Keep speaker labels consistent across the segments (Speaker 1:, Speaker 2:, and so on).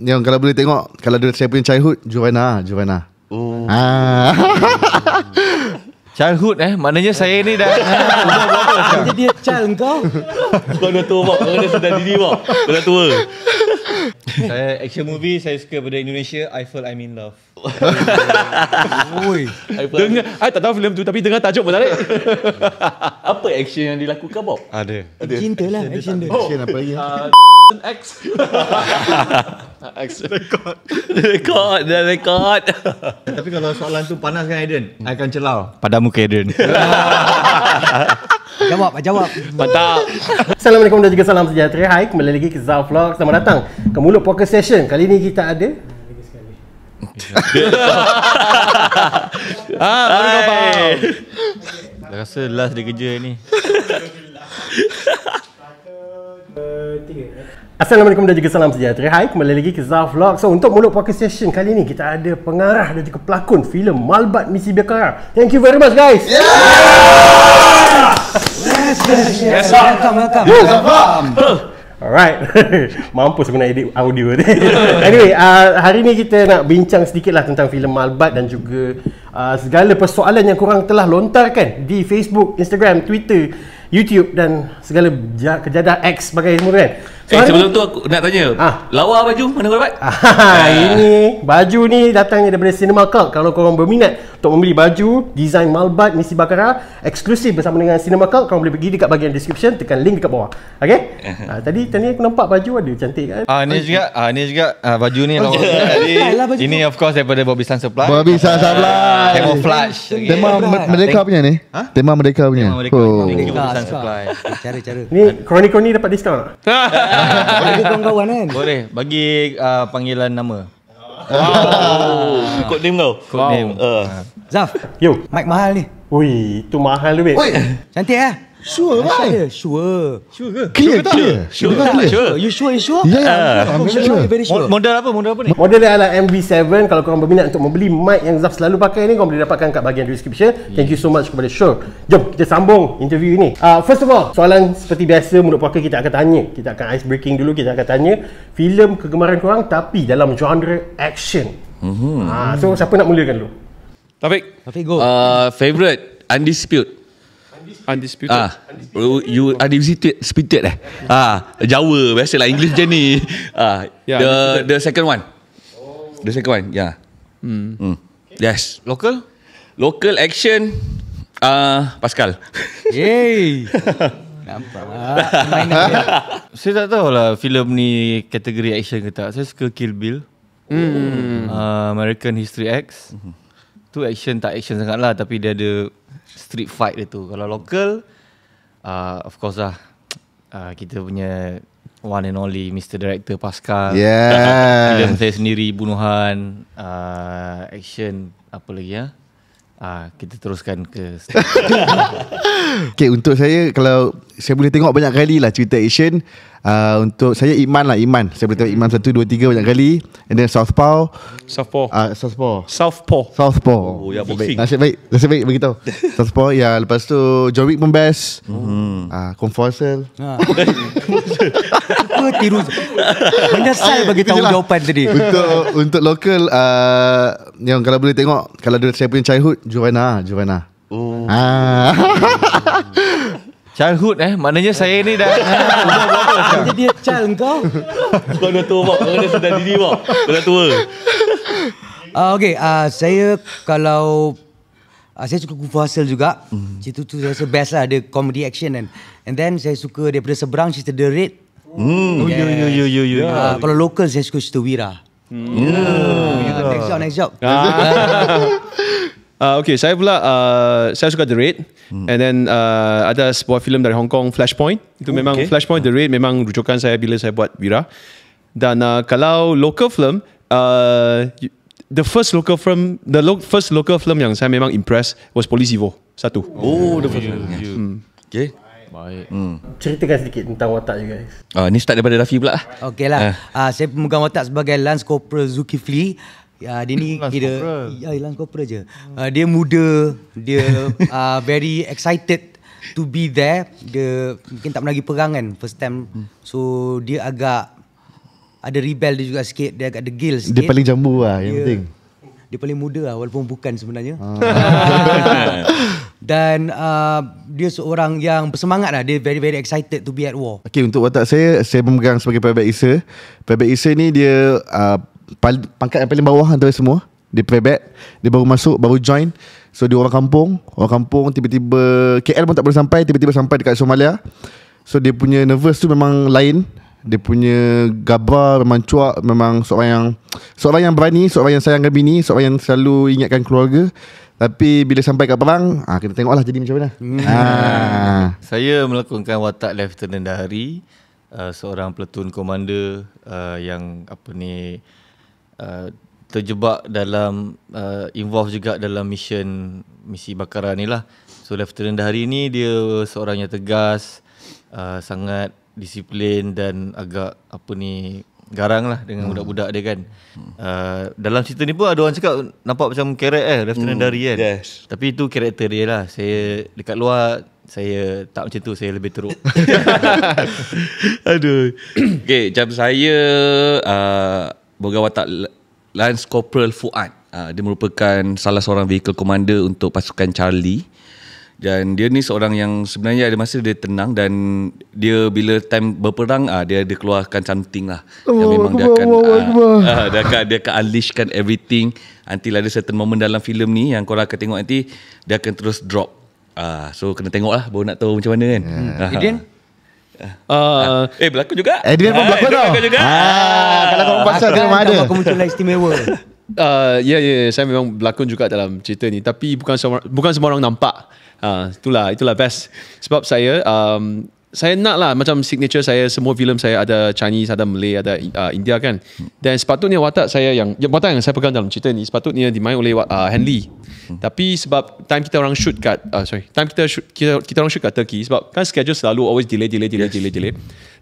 Speaker 1: yang kalau boleh tengok kalau dia saya punya childhood Juvena Juvena. Oh. Ah. Childhood eh Maknanya saya ni dah
Speaker 2: Jadi dia child kau Kau dah tua Kau dah sudah diri Kau dah tua Saya action movie Saya suka pada Indonesia I Feel I'm In Love Oi.
Speaker 3: dengar I tak tahu filem tu Tapi dengar tajuk pun Apa
Speaker 4: action yang dilakukan Bob? Ada
Speaker 3: Cinta lah action, action dia, Action apa lagi? Oh an ex.
Speaker 2: ex. Record.
Speaker 4: Record. Dah record. Tapi kalau soalan tu panas kan Aiden?
Speaker 2: Hmm.
Speaker 5: Akan celau.
Speaker 2: Pada muka Aiden.
Speaker 5: jawab, jawab. Mantap. Assalamualaikum dan juga salam sejahtera. Hai, kembali lagi ke Zal Vlog. Selamat datang ke Mulut Poker Session. Kali ni kita ada...
Speaker 2: ah, baru kau faham. Dah rasa last dia kerja ni. Satu,
Speaker 5: dua, tiga. Assalamualaikum dan juga salam sejahtera. Hai, kembali lagi ke Zaf Vlog. So, untuk mulut podcast session kali ni, kita ada pengarah dan juga pelakon filem Malbat Misi Biakara. Thank you very much, guys. Yeah! Yes, yes, yes. Welcome, welcome. Yes, welcome. Alright Mampu sebenarnya. edit audio ni Anyway uh, Hari ni kita nak bincang sedikit lah Tentang filem Malbat Dan juga uh, Segala persoalan yang korang telah lontarkan Di Facebook, Instagram, Twitter YouTube Dan segala kejadian X sebagai semua kan So, eh, sebelum tu
Speaker 4: aku nak tanya. Ha? Lawa
Speaker 5: baju mana kau dapat? Ha, ini baju ni datangnya daripada Cinema Cult. Kalau kau orang berminat untuk membeli baju design Malbat Misi Bakara eksklusif bersama dengan Cinema Cult, kau boleh pergi dekat bahagian description tekan link dekat bawah. Okay. Ha, ah, tadi tadi aku nampak baju ada cantik kan? Ah, ni
Speaker 2: juga, ah, ni juga ah, baju ni lawa. Jadi, ini of course daripada Bobby Sun Supply. Bobby Sun Supply. Ah, camouflage. Tema merdeka punya ni.
Speaker 1: Tema merdeka punya. Tema merdeka.
Speaker 2: Oh. Cara-cara.
Speaker 5: Ni
Speaker 1: kroni-kroni dapat diskaun
Speaker 2: tak? Bagi kawan-kawan kan Boleh Bagi uh, panggilan nama Kod name kau Kod name
Speaker 5: Zaf Yo Mic mahal ni Ui tu mahal tu babe Cantik ah. eh? Sure lah. Sure. Sure ke? Clear, sure clear. Sure. Sure. Sure. You
Speaker 6: sure, you sure? Ya, yeah, ya. yeah. Uh, sure. Sure. Very sure. Model
Speaker 5: apa, model apa ni? Model dia adalah MV7. Kalau korang berminat untuk membeli mic yang Zaf selalu pakai ni, korang boleh dapatkan kat bahagian description. Thank you so much kepada Sure. Jom, kita sambung interview ni. Uh, ah, first of all, soalan seperti biasa, menurut pakai kita akan tanya. Kita akan ice breaking dulu, kita akan tanya. Filem kegemaran korang tapi dalam genre action.
Speaker 3: Mm-hmm. Uh,
Speaker 5: so, siapa nak mulakan dulu? Tapi, Taufik,
Speaker 4: go. Uh, ah, favorite, Undisputed. Undisputed. Ah. Undisputed. You undisputed spitted eh. ah, Jawa biasalah English je ni. Ah, yeah, the the second one. The second one. Yeah. Hmm. Mm. Yes. Local? Local action ah uh, Pascal. Yay. Nampak
Speaker 2: Saya tak tahu lah filem ni kategori action kita. Saya suka Kill Bill. Hmm. Uh, American History X. Mm-hmm tu action tak action sangat lah tapi dia ada street fight dia tu kalau local uh, of course lah uh, kita punya one and only Mr. Director Pascal Yeah. film saya sendiri bunuhan uh, action apa lagi ya uh? Ah, kita teruskan ke
Speaker 1: Okay untuk saya Kalau Saya boleh tengok banyak kali lah Cerita action uh, ah, Untuk saya Iman lah Iman Saya boleh tengok Iman 1, 2, 3 banyak kali And then Southpaw Southpaw uh, Southpaw Southpaw Southpaw oh, ya, nasib, baik. nasib baik Nasib baik beritahu Southpaw Ya lepas tu John Wick pun best hmm. uh, Conforcel
Speaker 6: ah. Apa tiru Menyesal bagi tahu lah. jawapan tadi Untuk
Speaker 1: untuk lokal uh, Yang kalau boleh tengok Kalau dia saya punya childhood Juvena Juvena Oh. Ah. Childhood eh Maknanya saya ni dah
Speaker 6: Jadi dia child kau
Speaker 4: Kau dah tua Kau dah sedar diri Kau dah tua uh,
Speaker 6: ah, Okay uh, ah, Saya Kalau uh, Saya suka Kufu Hasil juga mm. Cerita tu saya rasa best lah Ada comedy action kan and, then saya suka Daripada seberang Cerita The Red Hmm. Oh, yeah. yeah, yeah, yeah, yeah, kalau local saya suka cerita Wira.
Speaker 3: Hmm. Yeah. Next job, next job. Ah. uh, okay, saya pula, uh, saya suka The Raid. Hmm. And then uh, ada sebuah filem dari Hong Kong, Flashpoint. Itu Ooh, memang okay. Flashpoint, The Raid memang rujukan saya bila saya buat Wira. Dan uh, kalau local film, uh, the first local film, the lo- first local film yang saya memang impressed was Polisivo Satu. Oh, oh the first one.
Speaker 4: Yeah. Yeah. Hmm. Okay. Baik. Hmm.
Speaker 6: Ceritakan sedikit tentang watak you guys.
Speaker 4: Ah uh, ni start daripada Rafi pula.
Speaker 6: Okeylah. Uh. Eh. Uh, ah, saya pemegang watak sebagai Lance Corporal Zuki Fli. Ya, uh, dia ni Lance kira ya Lance Corporal je. Uh, dia muda, dia uh, very excited to be there. Dia mungkin tak pernah pergi perang kan first time. So dia agak ada rebel dia juga sikit, dia agak degil sikit. Dia paling jambu lah yang yeah. penting dia paling muda lah walaupun bukan sebenarnya. Ah. Dan uh, dia seorang yang bersemangat lah. Dia very very excited to be at war.
Speaker 1: Okay untuk watak saya, saya memegang sebagai Payback Isa. Payback Isa ni dia uh, pal- pangkat yang paling bawah antara semua. Dia payback, dia baru masuk, baru join. So dia orang kampung, orang kampung tiba-tiba KL pun tak boleh sampai, tiba-tiba sampai dekat Somalia. So dia punya nervous tu memang lain dia punya gabar memang Memang seorang yang Seorang yang berani Seorang yang sayangkan bini Seorang yang selalu ingatkan keluarga Tapi bila sampai kat perang ah, Kita tengok lah jadi macam mana hmm. ah.
Speaker 2: Saya melakukan watak Lieutenant Dahari uh, ah, Seorang peletun komander uh, Yang apa ni uh, Terjebak dalam uh, Involve juga dalam mission Misi bakaran ni lah So Lieutenant Dahari ni dia seorang yang tegas uh, Sangat disiplin dan agak apa ni garang lah dengan hmm. budak-budak dia kan. Uh, dalam cerita ni pun ada orang cakap nampak macam karet eh, Lieutenant hmm. Dari kan. Yes. Tapi itu karakter dia lah. Saya dekat luar, saya tak macam tu, saya lebih teruk.
Speaker 4: Aduh. Okay, macam saya, uh, Boga Watak Lance Corporal Fuad. Uh, dia merupakan salah seorang vehicle commander untuk pasukan Charlie dan dia ni seorang yang sebenarnya ada masa dia tenang dan dia bila time berperang ah dia ada keluarkan something lah yang memang dia akan ah, ah, dia akan dia akan unleashkan everything nanti ada certain moment dalam filem ni yang korang akan tengok nanti dia akan terus drop ah so kena tengok lah baru nak tahu macam mana kan hmm. Adrian
Speaker 3: Uh, eh berlakon juga Adrian pun berlakon tau juga ah,
Speaker 6: Kalau
Speaker 4: kau pasal dia memang
Speaker 3: ada Aku
Speaker 6: muncul istimewa Ya
Speaker 3: uh, ya yeah, yeah, saya memang berlakon juga dalam cerita ni tapi bukan semua, bukan semua orang nampak. Ah, uh, itulah itulah best. Sebab saya um, saya nak lah macam signature saya semua filem saya ada Chinese, ada Malay, ada uh, India kan. Dan sepatutnya watak saya yang ya, watak yang saya pegang dalam cerita ni sepatutnya dimain oleh uh, Henley. Tapi sebab time kita orang shoot kat uh, sorry, time kita shoot kita, kita orang shoot kat Turkey sebab kan schedule selalu always delay delay delay yes. delay delay.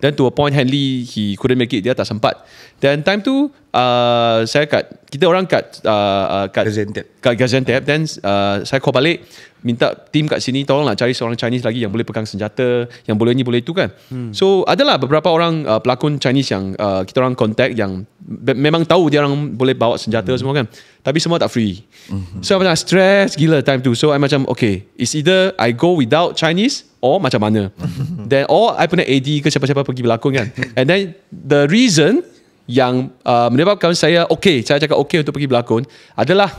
Speaker 3: Then to a point Henry he couldn't make it dia tak sempat. Then time tu uh, saya kat kita orang kat uh, uh kat Gaziantep. Kat Gaziantep then uh, saya kembali minta tim kat sini tolonglah cari seorang Chinese lagi yang boleh pegang senjata yang boleh ni boleh itu kan hmm. so adalah beberapa orang uh, pelakon Chinese yang uh, kita orang contact yang memang tahu dia orang boleh bawa senjata hmm. semua kan tapi semua tak free hmm. so I'm macam stress gila time tu so I macam okay it's either I go without Chinese or macam mana then or I punya AD ke siapa-siapa pergi berlakon kan and then the reason yang uh, menyebabkan saya okay saya cakap okay untuk pergi berlakon adalah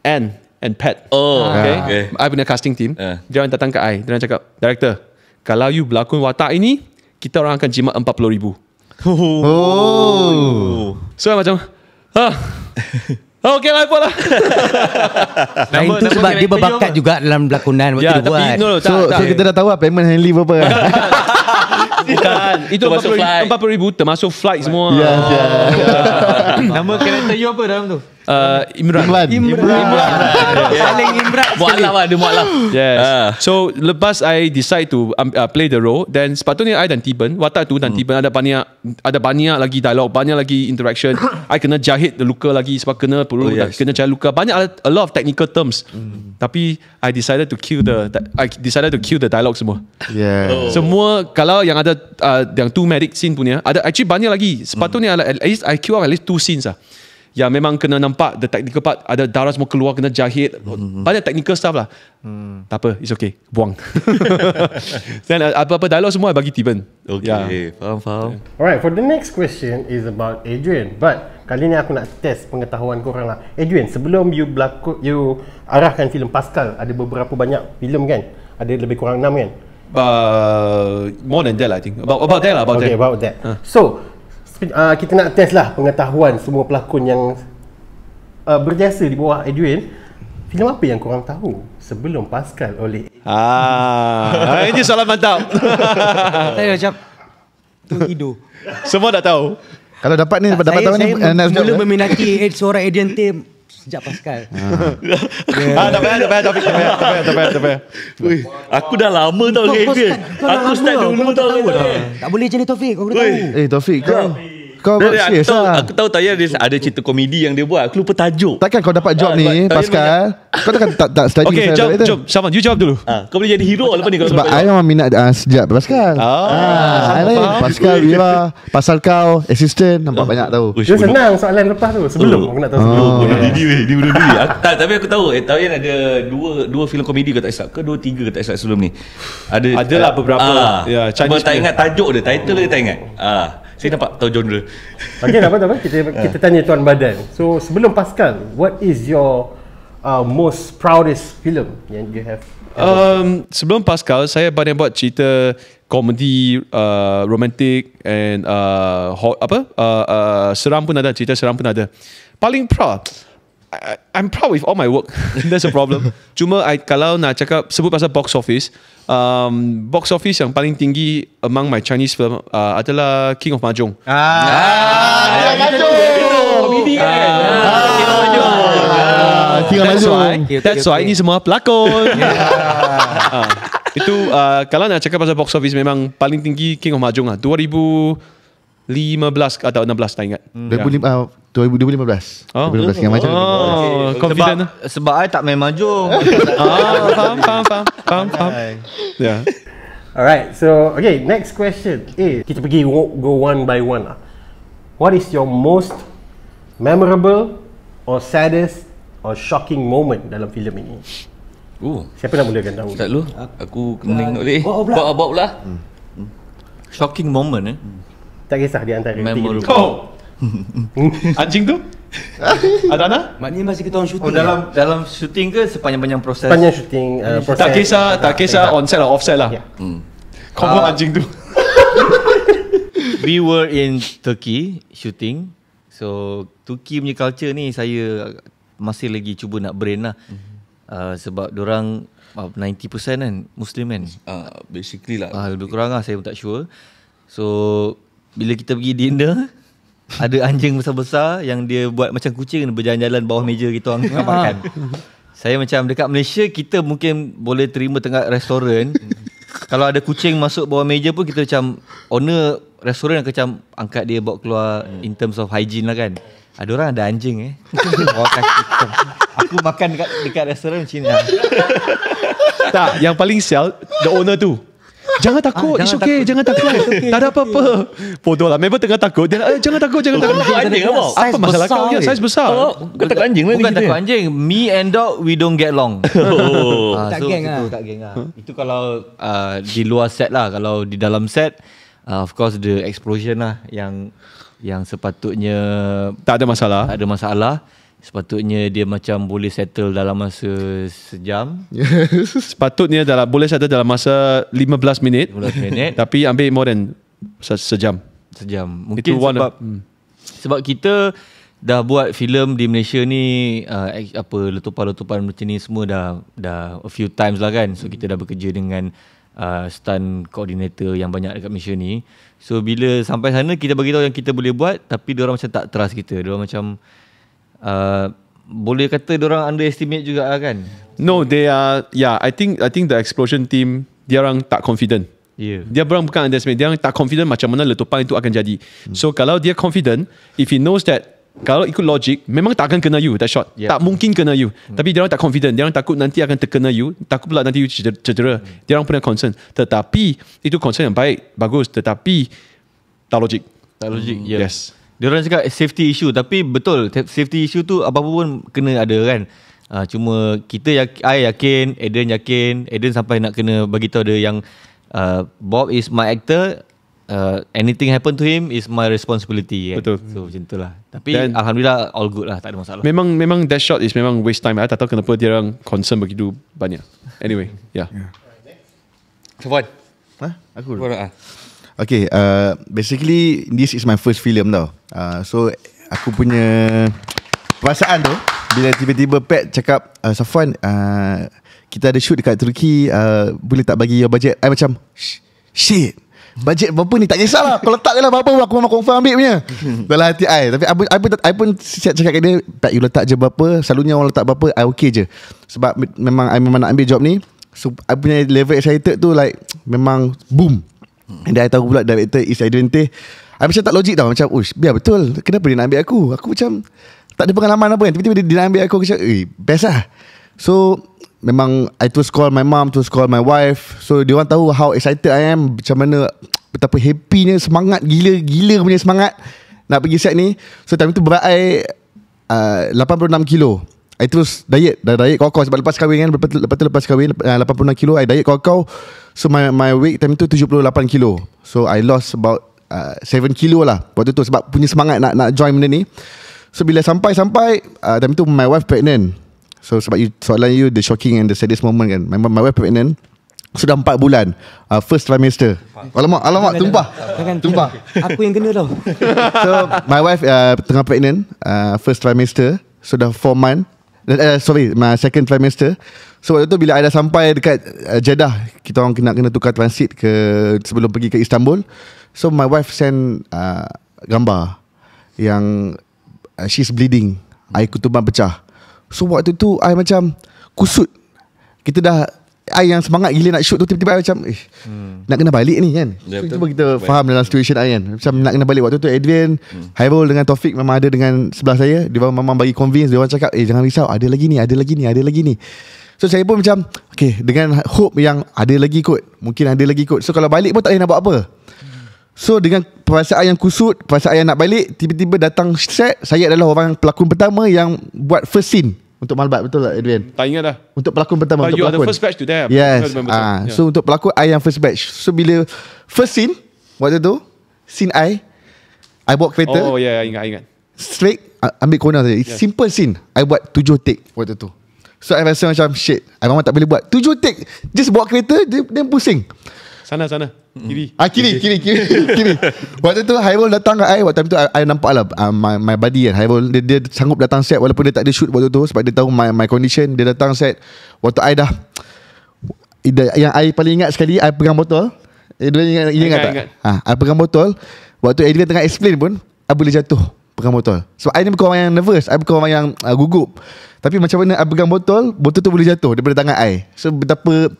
Speaker 3: and and Pat. Oh, ah, okay. okay. I punya casting team. Uh. Dia orang datang ke I. Dia orang cakap, Director, kalau you berlakon watak ini, kita orang akan jimat RM40,000.
Speaker 7: Oh.
Speaker 3: So, I macam, ah. okay lah, lah. nah, itu
Speaker 1: sebab dia berbakat juga dalam berlakonan waktu yeah, dia buat. No, no, so, tak, so tak. kita dah tahu lah payment handling berapa.
Speaker 3: Bukan. Itu termasuk 40, flight. termasuk flight semua. Yeah, yeah. Oh, yeah. Nama
Speaker 2: karakter you apa dalam tu?
Speaker 3: uh, Imran. Imran. Imran. Imran. Yeah.
Speaker 2: Paling Imran. Buat lah, dia buat
Speaker 3: lah. Yes. Uh. So, lepas I decide to um, uh, play the role, then sepatutnya I dan Tiban, watak tu dan hmm. Tiban ada banyak ada banyak lagi dialog, banyak lagi interaction. I kena jahit the luka lagi sebab kena perlu oh, yes. kena jahit luka. Banyak a lot of technical terms. Hmm. Tapi I decided to kill the I decided to kill the dialog semua. Yeah. Oh. Semua kalau yang ada uh, yang two medic scene punya, ada actually banyak lagi. Sepatutnya hmm. at least I kill at least two scenes ah. Ya memang kena nampak The technical part Ada darah semua keluar Kena jahit mm-hmm. Banyak technical stuff lah mm. Tak apa It's okay Buang Then uh, apa-apa dialog semua Bagi Tiban Okay yeah. Faham faham
Speaker 5: Alright for the next question Is about Adrian But Kali ni aku nak test Pengetahuan korang lah Adrian sebelum you berlaku, You Arahkan filem Pascal Ada beberapa banyak filem kan Ada lebih kurang 6 kan
Speaker 3: uh, More than that lah I think About, about that lah about Okay that. about that huh.
Speaker 5: So uh, kita nak test lah pengetahuan semua pelakon yang uh, berjasa di bawah Edwin. Filem apa yang korang tahu sebelum Pascal oleh
Speaker 3: Ah, ini soalan mantap. Saya macam tu
Speaker 1: Semua dah tahu. Kalau dapat ni tak, dapat tahu ni saya eh, mula eh.
Speaker 6: meminati eh, seorang agent team sejak Pascal.
Speaker 1: Ha.
Speaker 7: Ah, tak payah,
Speaker 4: tak payah, tak payah, tak Aku dah lama tau kau, kau start, kau aku
Speaker 5: start dulu
Speaker 1: tau. Tak boleh jadi Taufik, kau kena tahu. Eh, Taufik kau kau dia, dia, lah. aku, tahu, aku
Speaker 4: tahu tak dia ada cerita komedi yang dia buat. Aku lupa tajuk.
Speaker 1: Takkan kau dapat job uh, ni, Pascal? kau takkan tak tak study okay, jawab, saya. Okey, jawab,
Speaker 3: jawab. you jawab dulu. Uh, kau boleh jadi hero lepas ni kau? sebab saya
Speaker 1: memang minat uh, sejak Pascal. Ah, ah,
Speaker 3: ah Pascal Vila,
Speaker 1: pasal kau assistant nampak uh, banyak tahu. Dia senang soalan lepas tu sebelum oh. aku nak tahu sebelum. Dia oh.
Speaker 5: oh, dia bunuh
Speaker 4: diri. tapi aku tahu eh, tahu yang ada dua dua filem komedi kau tak silap ke dua tiga kau tak silap sebelum ni. Ada lah beberapa. Ya, cuma tak ingat tajuk dia, title dia tak ingat. Ah. Saya nampak tahu genre.
Speaker 5: Okey, apa, apa. Kita kita tanya tuan badan. So, sebelum Pascal, what is your uh, most proudest film yang you have?
Speaker 3: Um, sebelum Pascal, saya banyak buat cerita komedi, uh, romantik and uh, apa? Uh, uh, seram pun ada, cerita seram pun ada. Paling proud. I, I, I'm proud with all my work. That's a problem. Cuma I, kalau nak cakap sebut pasal box office, um, box office yang paling tinggi among my Chinese film uh, adalah King of Mahjong. Ah, ah, King of ah, Mahjong. King of Mahjong. That's why ini semua pelakon. Ah, itu ah, kalau nak cakap pasal box office memang paling tinggi King of Mahjong lah. 2000 15 atau 16 tak ingat. Hmm. 2015
Speaker 1: 2015 ya. ah, oh. 2015 yang macam oh. Okay. Sebab, lah.
Speaker 3: sebab I tak main maju ah, Faham Faham Faham Faham
Speaker 1: yeah. Ya.
Speaker 5: Alright so Okay next question Eh kita pergi Go one by one lah What is your most Memorable Or saddest Or shocking moment Dalam filem ini Ooh. Siapa nak mulakan tahu tak lu Aku kena tengok ni Bawa
Speaker 4: Bawa lah hmm.
Speaker 2: Shocking moment eh hmm. Tak kisah di antara Memorable. Oh. Kau Anjing tu Ada ana? Maknanya masih kita on shooting. Oh, dalam ya? dalam shooting ke sepanjang-panjang proses? Sepanjang
Speaker 3: shooting, uh, proses. Tak kisah, tak kisah on set lah, off set lah. Yeah. Hmm. Kau uh, anjing
Speaker 2: tu. We were in Turkey shooting. So, Turkey punya culture ni saya masih lagi cuba nak brain lah. Uh, sebab orang 90% ah, kan Muslim kan? Uh, basically lah. Uh, lebih kurang lah, saya pun tak sure. So, bila kita pergi dinner ada anjing besar-besar yang dia buat macam kucing berjalan-jalan bawah meja kita orang ah. makan. Saya macam dekat Malaysia kita mungkin boleh terima tengah restoran. Kalau ada kucing masuk bawah meja pun kita macam owner restoran yang macam angkat dia bawa keluar hmm. in terms of hygiene lah kan. Ada orang ada anjing eh. Aku makan dekat, dekat restoran macam ni. Lah.
Speaker 3: Tak, yang paling sial the owner tu. Jangan takut ah, It's jangan okay takut. Jangan takut Tak ada apa-apa Bodoh lah Member tengah takut Dia, eh, Jangan takut Jangan takut Apa masalah
Speaker 7: besar, kau ya, Size besar oh,
Speaker 2: takut anjing Bukan, bukan takut anjing Me and dog We don't get long oh. ah, lah. Tak geng lah Itu kalau ah, Di luar set lah Kalau di dalam set uh, Of course the explosion lah Yang Yang sepatutnya Tak ada masalah Tak ada masalah Sepatutnya dia macam boleh settle dalam masa
Speaker 3: sejam. Sepatutnya dalam boleh settle dalam masa 15 minit. 15 minit. Tapi ambil more than sejam. Sejam. Mungkin Itu sebab of,
Speaker 2: hmm. sebab kita dah buat filem di Malaysia ni uh, apa letupan-letupan macam ni semua dah dah a few times lah kan. So kita dah bekerja dengan uh, stand coordinator yang banyak dekat Malaysia ni. So bila sampai sana kita bagi tahu yang kita boleh buat tapi dia orang macam tak trust kita.
Speaker 3: Dia orang macam uh, boleh kata orang underestimate juga lah kan no they are yeah i think i think the explosion team dia orang tak confident Yeah. Dia orang bukan underestimate Dia orang tak confident Macam mana letupan itu akan jadi hmm. So kalau dia confident If he knows that Kalau ikut logic Memang tak akan kena you That shot yep. Ya. Tak mungkin kena you hmm. Tapi dia orang tak confident Dia orang takut nanti akan terkena you Takut pula nanti you cedera hmm. Dia orang punya concern Tetapi Itu concern yang baik Bagus Tetapi Tak logik Tak logik hmm. yep. Yes dia orang cakap safety issue
Speaker 2: tapi betul safety issue tu apa pun kena ada kan. Uh, cuma kita yak- I yakin, Eden yakin, Eden sampai nak kena bagi tahu dia yang uh, Bob is my actor uh, anything happen to him is my responsibility. Kan? Betul. So macam itulah. Tapi Then, alhamdulillah all good lah, tak ada masalah.
Speaker 3: Memang memang that shot is memang waste time. I tak tahu kenapa dia orang concern begitu banyak. Anyway, yeah. yeah. Right,
Speaker 4: next. Sofwan. Ha? Aku.
Speaker 1: Okay, uh, basically this is my first film tau. Uh, so aku punya perasaan tu bila tiba-tiba Pat cakap uh, Safwan uh, kita ada shoot dekat Turki uh, boleh tak bagi your budget? I macam shit. Budget berapa ni tak kisah lah Kalau tak je lah berapa Aku memang confirm ambil punya Dalam hati I Tapi I pun, I pun, I pun siap cakap kat dia Pat you letak je berapa Selalunya orang letak berapa I okay je Sebab memang I memang nak ambil job ni So I punya level excited tu like Memang boom And then I tahu pula director is Adventist. I macam tak logik tau Macam Uish, biar betul Kenapa dia nak ambil aku Aku macam Tak ada pengalaman apa kan Tiba-tiba dia, dia nak ambil aku Aku macam Eh best lah So Memang I terus call my mom Terus call my wife So dia orang tahu How excited I am Macam mana Betapa happynya Semangat gila-gila punya semangat Nak pergi set ni So time tu berat I uh, 86 kilo I terus diet Dah diet kau-kau Sebab lepas kahwin kan Lepas, lepas tu lepas kahwin 86 ah, kilo I diet kau-kau So my, my weight time tu 78 kilo So I lost about uh, ah, 7 kilo lah Waktu tu sebab punya semangat Nak nak join benda ni So bila sampai-sampai uh, Time tu my wife pregnant So sebab you, soalan you The shocking and the saddest moment kan My, my wife pregnant sudah empat bulan uh, First trimester Alamak Alamak Tumpah
Speaker 6: Tumpah Aku yang kena tau
Speaker 1: So my wife uh, Tengah pregnant uh, First trimester Sudah so, four month uh, sorry my second trimester so waktu tu bila I dah sampai dekat uh, Jeddah kita orang kena kena tukar transit ke sebelum pergi ke Istanbul so my wife send uh, gambar yang uh, she's bleeding air kutuban pecah so waktu tu I macam kusut kita dah I yang semangat gila nak shoot tu Tiba-tiba macam Eh hmm. Nak kena balik ni kan yeah, so, Cuba kita Baik. faham dalam situation I kan Macam yeah. nak kena balik Waktu tu Adrian hmm. Hairul dengan Taufik Memang ada dengan sebelah saya Dia memang bagi convince Dia orang cakap Eh jangan risau Ada lagi ni Ada lagi ni Ada lagi ni So saya pun macam Okay Dengan hope yang Ada lagi kot Mungkin ada lagi kot So kalau balik pun tak boleh nak buat apa So dengan perasaan yang kusut Perasaan yang nak balik Tiba-tiba datang set Saya adalah orang pelakon pertama Yang buat first scene untuk Malbat betul tak Edwin? Tak ingat dah. Untuk pelakon pertama. Uh, untuk pelakon. first batch tu dah. Yes. Uh, ah, yeah. So untuk pelakon, I yang first batch. So bila first scene, waktu tu, scene I, I bawa kereta. Oh
Speaker 3: yeah, yeah ingat, ingat.
Speaker 1: Straight, uh, ambil corner saja. Yes. Simple scene. I buat tujuh take waktu tu. So I rasa macam shit. I memang tak boleh buat. Tujuh take, just bawa kereta, dia, dia pusing.
Speaker 3: Sana sana Kiri mm. ah,
Speaker 1: kiri, kiri kiri kiri Waktu tu Hyrule datang ke I Waktu tu I, I nampak lah uh, my, my buddy kan Hyrule dia, dia sanggup datang set Walaupun dia tak ada shoot waktu tu Sebab dia tahu my my condition Dia datang set Waktu I dah Yang I paling ingat sekali I pegang botol Eh, dia ingat, ingat, ingat tak? Ingat. Ha, I pegang botol Waktu Adrian tengah explain pun I boleh jatuh Pegang botol Sebab I ni bukan orang yang nervous I bukan orang yang uh, gugup Tapi macam mana I pegang botol Botol tu boleh jatuh Daripada tangan I So betapa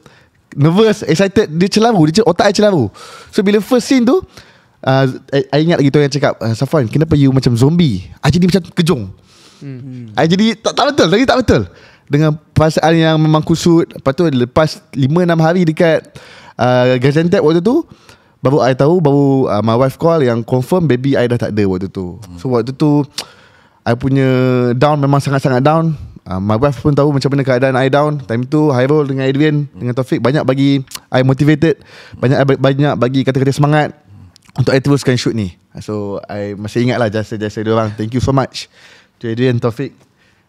Speaker 1: Nervous Excited Dia celaru dia, Otak saya celaru So bila first scene tu Saya uh, ingat lagi tu yang cakap uh, Safwan kenapa you macam zombie Saya jadi macam kejung
Speaker 7: Saya
Speaker 1: hmm. jadi tak, tak betul Lagi tak betul Dengan perasaan yang memang kusut Lepas tu lepas 5-6 hari dekat uh, Gaziantep waktu tu Baru I tahu Baru uh, my wife call Yang confirm baby I dah tak ada waktu tu hmm. So waktu tu I punya down Memang sangat-sangat down uh, My wife pun tahu Macam mana keadaan I down Time tu Hyrule dengan Adrian hmm. Dengan Taufik Banyak bagi I motivated Banyak banyak bagi kata-kata semangat Untuk I teruskan shoot ni So I masih ingat lah Jasa-jasa orang. Thank you so much To Adrian, Taufik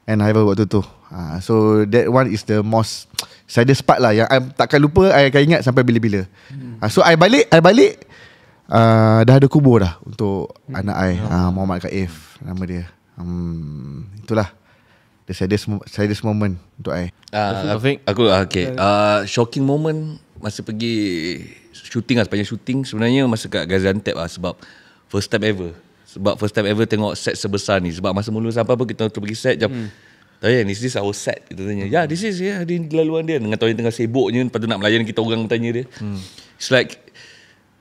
Speaker 1: And Hyrule waktu tu uh, So that one is the most saya ada spot lah Yang I takkan lupa I akan ingat sampai bila-bila hmm. uh, So I balik I balik uh, Dah ada kubur dah Untuk hmm. anak I uh, Muhammad Kaif Nama dia um, Itulah the saddest saddest moment untuk I. Ah,
Speaker 5: uh,
Speaker 4: aku ah, okay. Uh, shocking moment masa pergi shooting lah sepanjang shooting sebenarnya masa kat Gaziantep lah sebab first time ever. Sebab first time ever tengok set sebesar ni. Sebab masa mula sampai apa kita pergi set jap. Hmm. Tapi yeah, kan, this is our set kita tanya. Ya, yeah, this is ya yeah, di laluan dia dengan tahu tengah sibuknya lepas tu nak melayan kita orang tanya dia. Hmm. It's like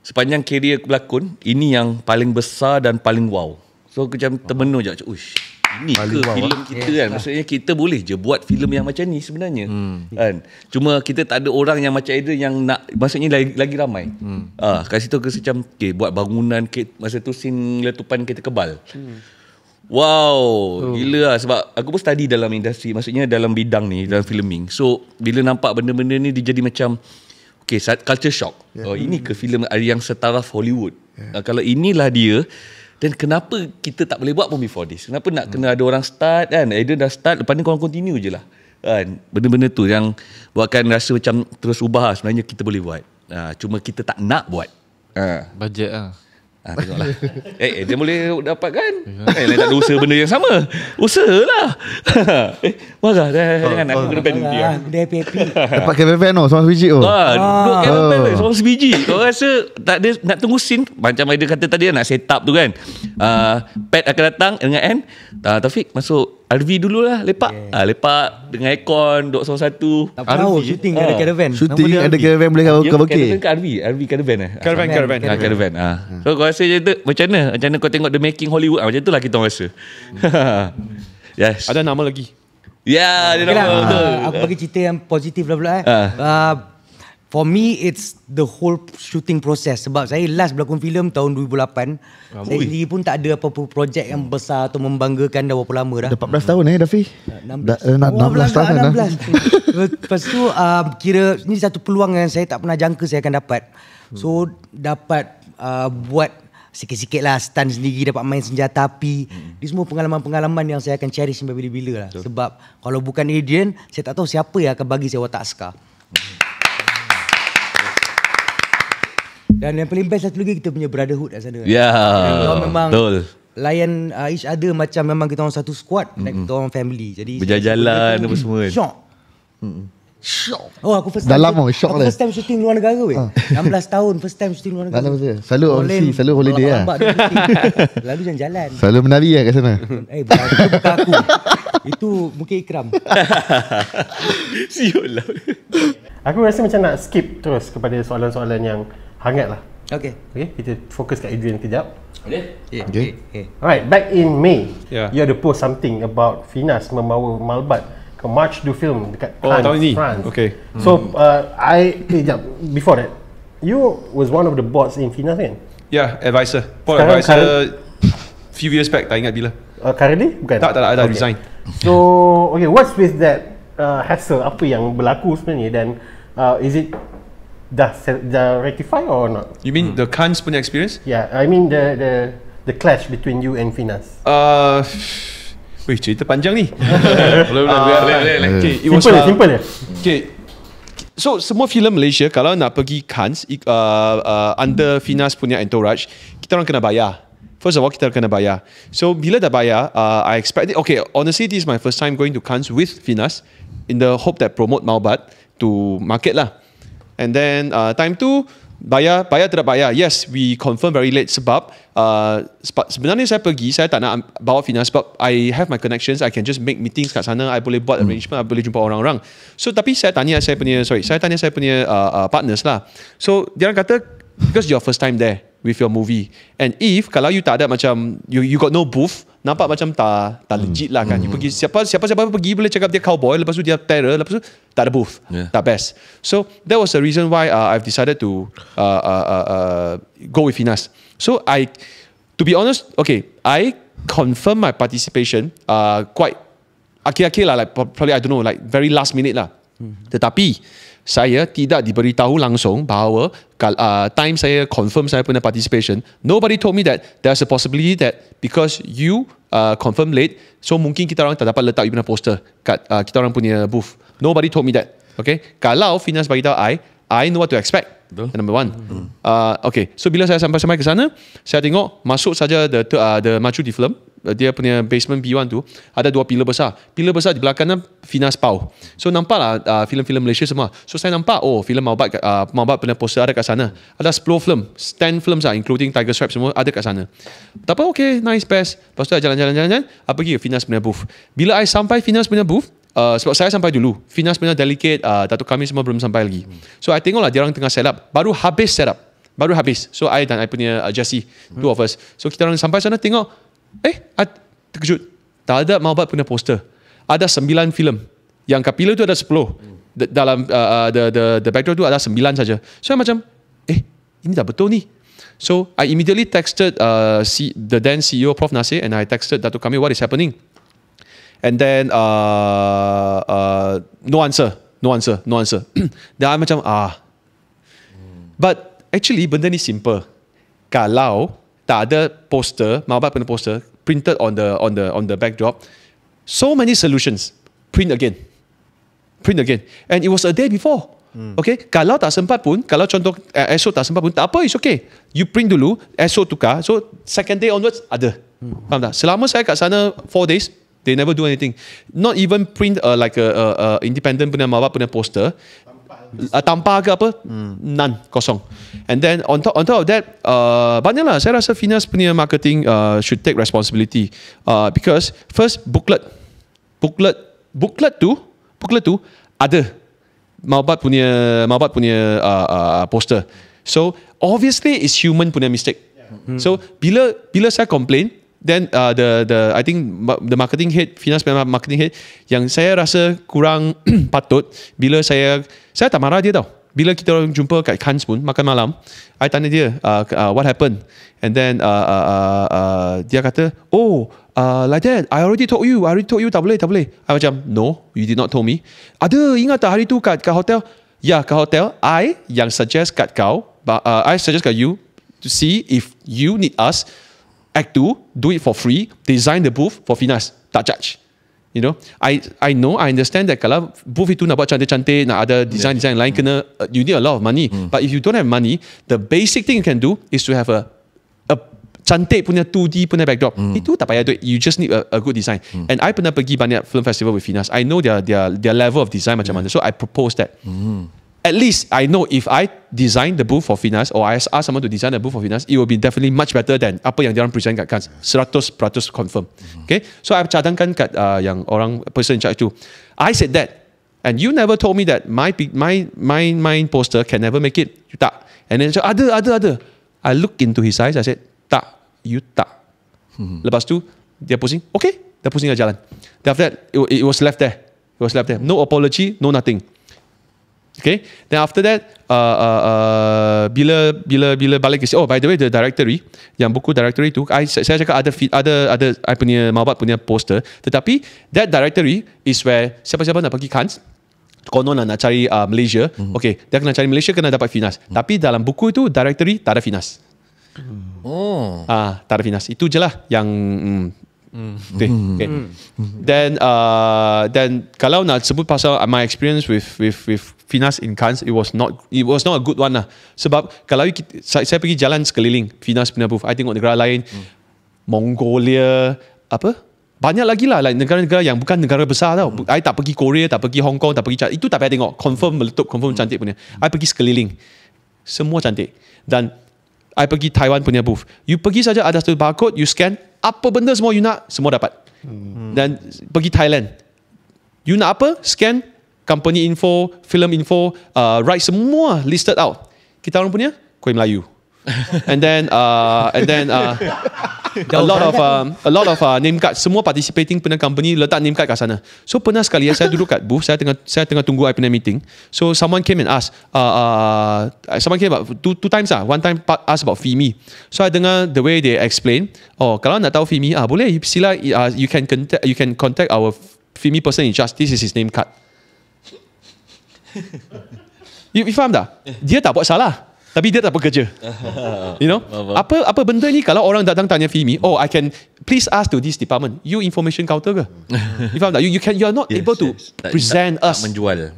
Speaker 4: sepanjang career aku berlakon, ini yang paling besar dan paling wow. So aku macam wow. je. Ush
Speaker 7: ni ke filem kita kan lah. maksudnya
Speaker 4: kita boleh je buat filem hmm. yang macam ni sebenarnya hmm. kan cuma kita tak ada orang yang macam Adrian yang nak maksudnya lagi, lagi ramai hmm. ah kat situ kes macam okay, buat bangunan masa tu sin letupan kita kebal hmm. Wow, oh. gila lah sebab aku pun study dalam industri, maksudnya dalam bidang ni, dalam filming. So, bila nampak benda-benda ni dia jadi macam okay, culture shock. Yeah. Oh, ini ke filem yang setaraf Hollywood. Yeah. Uh, kalau inilah dia, dan kenapa kita tak boleh buat pun before this? Kenapa nak hmm. kena ada orang start kan? Eh, Aiden dah start, lepas ni korang continue je lah. Kan? Benda-benda tu yang buatkan rasa macam terus ubah lah. Sebenarnya kita boleh buat. Ha, cuma kita tak nak buat. Ha. Budget lah. Ha. Ha, tengoklah. eh, eh, dia boleh dapat kan? eh, lain tak ada usaha benda yang sama. Usahalah. eh, marah dah. Oh, jangan oh, aku kena pen dia. Ah, dia happy.
Speaker 1: Dapat kena pen tu, seorang sebiji tu. Ha, ah. duduk kena ah. oh. pen seorang
Speaker 4: sebiji. Kau rasa tak ada, nak tunggu sin? macam dia kata tadi, nak set up tu kan. Uh, pet akan datang dengan N. Uh, Taufik, masuk RV lah lepak. Yeah. Ha, lepak dengan aircon duk sama satu. Tak pernah RV. shooting ada ah. caravan. Shooting ada caravan boleh kau kau okey. Caravan ke RV? RV caravan eh. Caravan ah, caravan. Ha, caravan. Ah. Ha. So kau rasa macam tu macam mana? Macam mana kau tengok the making Hollywood? Ha, macam itulah kita rasa.
Speaker 3: yes. Ada nama lagi. Ya, yeah, ada okay lah, nama. Lah. aku bagi
Speaker 6: cerita yang positif lah pula eh. Ha. Uh, For me it's the whole shooting process sebab saya last berlakon filem tahun 2008. Ah, saya ui. sendiri pun tak ada apa-apa projek yang besar atau membanggakan dah berapa lama dah. 14
Speaker 1: hmm. tahun eh Dafi. 16. Da, uh, 16, oh, 16, 16 tahun. 16. Eh?
Speaker 6: Lepas tu uh, kira ini satu peluang yang saya tak pernah jangka saya akan dapat. So dapat uh, buat sikit-sikit lah stun sendiri dapat main senjata api. Ini hmm. semua pengalaman-pengalaman yang saya akan cari sampai bila-bila lah. Sure. Sebab kalau bukan Adrian saya tak tahu siapa yang akan bagi saya watak skar. Dan yang paling best satu lagi kita punya brotherhood kat sana. Eh. Ya. Yeah. Memang betul. Layan uh, each other macam memang kita orang satu squad, mm-hmm. like kita orang family. Jadi berjalan apa semua. Kan? Shock. Hmm. Oh aku first time. Dah lama shock lah. First time shooting luar negara weh. 16 ah. tahun first time shooting luar negara. Dah lama Selalu overseas, selalu holiday lah. Lalu jalan-jalan.
Speaker 1: Selalu menari lah kat sana. eh,
Speaker 6: hey,
Speaker 7: bukan aku.
Speaker 5: Itu mungkin ikram. Siul lah. Aku rasa macam nak skip terus kepada soalan-soalan yang hangat lah. Okay. Okay, kita fokus kat Adrian kejap. Okay. Yeah. Okay. okay. Alright, back in May, yeah. you ada post something about Finas membawa Malbat ke March do film dekat oh, Cannes, tahun ini. France.
Speaker 7: Okay. So,
Speaker 5: hmm. uh, I, kejap, eh, before that, you was one of the boards in Finas kan?
Speaker 3: Yeah, advisor. Board Sekarang advisor, current, few years back, tak ingat bila. Uh, currently? Bukan? Tak, tak, tak, I resign.
Speaker 5: So, okay, what's with that uh, hassle? Apa yang berlaku sebenarnya? Dan, uh, is it dah dah rectify or not?
Speaker 3: You mean hmm. the Khan's punya experience?
Speaker 5: Yeah, I mean the the the clash between you and Finas.
Speaker 3: Uh, wih cerita panjang ni. boleh boleh uh, Okay, simple was, uh, simple ya. Okay, so semua filem Malaysia kalau nak pergi Cannes uh, uh, under hmm. Finas punya entourage, kita orang kena bayar. First of all, kita orang kena bayar. So bila dah bayar, uh, I it. Okay, honestly, this is my first time going to Cannes with Finas, in the hope that promote Malbat to market lah. And then uh, time two, bayar, bayar tidak bayar. Yes, we confirm very late sebab uh, sebenarnya saya pergi, saya tak nak bawa Fina sebab I have my connections, I can just make meetings kat sana, I boleh buat arrangement, I boleh jumpa orang-orang. So tapi saya tanya saya punya, sorry, saya tanya saya punya uh, uh, partners lah. So dia orang kata, because you're first time there with your movie. And if kalau you tak ada macam, you, you got no booth, nampak macam tak tak hmm. legit lah kan. Mm. pergi siapa siapa siapa pergi boleh cakap dia cowboy lepas tu dia terror lepas tu tak ada booth. Yeah. Tak best. So that was the reason why uh, I've decided to uh, uh, uh, uh, go with Finas. So I to be honest, okay, I confirm my participation uh, quite akhir-akhir lah like probably I don't know like very last minute lah. Mm. Tetapi saya tidak diberitahu langsung bahawa uh, time saya confirm saya punya participation. Nobody told me that there's a possibility that because you uh, confirm late, so mungkin kita orang tak dapat letak you punya poster kat uh, kita orang punya booth. Nobody told me that. Okay? Kalau Finance beritahu I, I know what to expect. Betul. Number one. Mm. Uh, okay, so bila saya sampai-sampai ke sana, saya tengok masuk saja the, uh, the Machu di film. Eh, dia punya basement B1 tu ada dua pilar besar pilar besar di belakangnya kan Finas Pau so nampak lah uh, ah, filem-filem Malaysia semua so saya nampak oh filem Maubat uh, ah, Maubat punya poster ada kat sana ada 10 film 10 film lah including Tiger Stripe semua ada kat sana tapi okay nice best lepas tu jalan-jalan jalan, jalan, jalan pergi ke Finas punya booth bila saya sampai Finas punya booth Uh, sebab saya sampai dulu Finas punya delicate uh, Datuk kami semua belum sampai lagi So I tengok lah orang tengah set up Baru habis set up Baru habis So I dan I punya uh, Jesse hmm. Two of us So kita orang sampai sana tengok Eh, terkejut. Tak ada Maubat punya poster. Ada sembilan filem. Yang Kapila tu ada sepuluh. Dalam uh, uh, the, the, the backdrop tu ada sembilan saja. So, saya macam, eh, ini tak betul ni. So, I immediately texted uh, C, the then CEO, Prof Nasir, and I texted Datuk Kamil, what is happening? And then, uh, uh, no answer. No answer, no answer. then I macam, ah. But, actually, benda ni simple. Kalau, tak ada poster, maubat punya poster printed on the on the on the backdrop. So many solutions. Print again. Print again. And it was a day before. Hmm. Okay, kalau tak sempat pun, kalau contoh eh, esok tak sempat pun, tak apa, it's okay. You print dulu, esok tukar. So, second day onwards, ada. Hmm. Faham tak? Selama saya kat sana, four days, they never do anything. Not even print uh, like a, a, a independent punya mawab punya poster uh, tanpa ke apa hmm. none kosong and then on top on top of that uh, banyak lah saya rasa Finas punya marketing uh, should take responsibility uh, because first booklet booklet booklet tu booklet tu ada Maubat punya Maubat punya uh, uh, poster so obviously it's human punya mistake yeah. hmm. so bila bila saya complain then uh, the the I think the marketing head, finance marketing head, yang saya rasa kurang patut bila saya saya tak marah dia tau. Bila kita orang jumpa kat Cannes pun makan malam, I tanya dia, uh, uh, what happened? And then uh, uh, uh, uh, dia kata, oh, Uh, like that, I already told you, I already told you, tak boleh, tak boleh. I macam, no, you did not told me. Ada, ingat tak hari tu kat, kat hotel? Ya, yeah, kat hotel, I yang suggest kat kau, uh, I suggest kat you, to see if you need us, Act 2, do it for free, design the booth for Finas, tak charge. You know, I I know, I understand that kalau booth itu nak buat cantik-cantik, nak ada design-design lain, kena, uh, you need a lot of money. Mm. But if you don't have money, the basic thing you can do is to have a, a cantik punya 2D punya backdrop. Mm. Itu tak payah duit, you just need a, a good design. Mm. And I pernah pergi banyak film festival with Finas, I know their, their, their level of design macam yeah. mana, so I propose that. Mm at least I know if I design the booth for Finas or I ask someone to design the booth for Finas, it will be definitely much better than apa yang diorang present kat Kans. Seratus peratus confirm. Mm-hmm. Okay? So, I cadangkan kat uh, yang orang person in charge tu. I said that. And you never told me that my my my my poster can never make it. You tak. And then, so, ada, ada, ada. I look into his eyes. I said, tak. You tak. Mm-hmm. Lepas tu, dia pusing. Okay. Dia pusing ke jalan. after that, it, it was left there. It was left there. No apology, no nothing. Okay. Then after that, uh, uh, uh, bila bila bila balik ke sini. Oh, by the way, the directory yang buku directory tu, I, saya cakap ada feed, ada ada I punya mawat punya poster. Tetapi that directory is where siapa-siapa nak pergi kans, konon lah nak cari uh, Malaysia. Mm-hmm. Okay, dia kena cari Malaysia kena dapat finas. Mm-hmm. Tapi dalam buku itu directory tak ada finas.
Speaker 7: Oh.
Speaker 3: Ah, uh, tak ada finas. Itu je lah yang mm, Mm. Okay. Mm. Then, uh, then kalau nak sebut pasal my experience with with with Finas in Cannes, it was not it was not a good one lah. Sebab kalau kita, saya, saya pergi jalan sekeliling Finas Pinang Booth, I tengok negara lain, hmm. Mongolia, apa? Banyak lagi lah like negara-negara yang bukan negara besar tau. Hmm. I tak pergi Korea, tak pergi Hong Kong, tak pergi China. Itu tak payah tengok. Confirm meletup, confirm hmm. cantik punya. I pergi sekeliling. Semua cantik. Dan I pergi Taiwan punya booth. You pergi saja ada satu barcode, you scan. Apa benda semua you nak, semua dapat. Hmm. Dan pergi Thailand. You nak apa? Scan, company info, film info, uh, write semua listed out. Kita orang punya Kuih Melayu. and then uh, and then uh,
Speaker 7: a lot of kan? um,
Speaker 3: a lot of uh, name card semua participating punya company letak name card kat sana. So pernah sekali ya, saya duduk kat booth, saya tengah saya tengah tunggu I punya meeting. So someone came and ask uh, uh, someone came about two, two times ah, one time ask about Fimi. So I dengar the way they explain, oh kalau nak tahu Fimi ah boleh sila uh, you can contact you can contact our Fimi person in charge. This is his name card you, you faham tak? Eh. Dia tak buat salah tapi dia tak bekerja. You know? Apa apa benda ni kalau orang datang tanya Fimi, "Oh, I can please ask to this department. You information counter ke?" you found that You, you can you are not able to present us.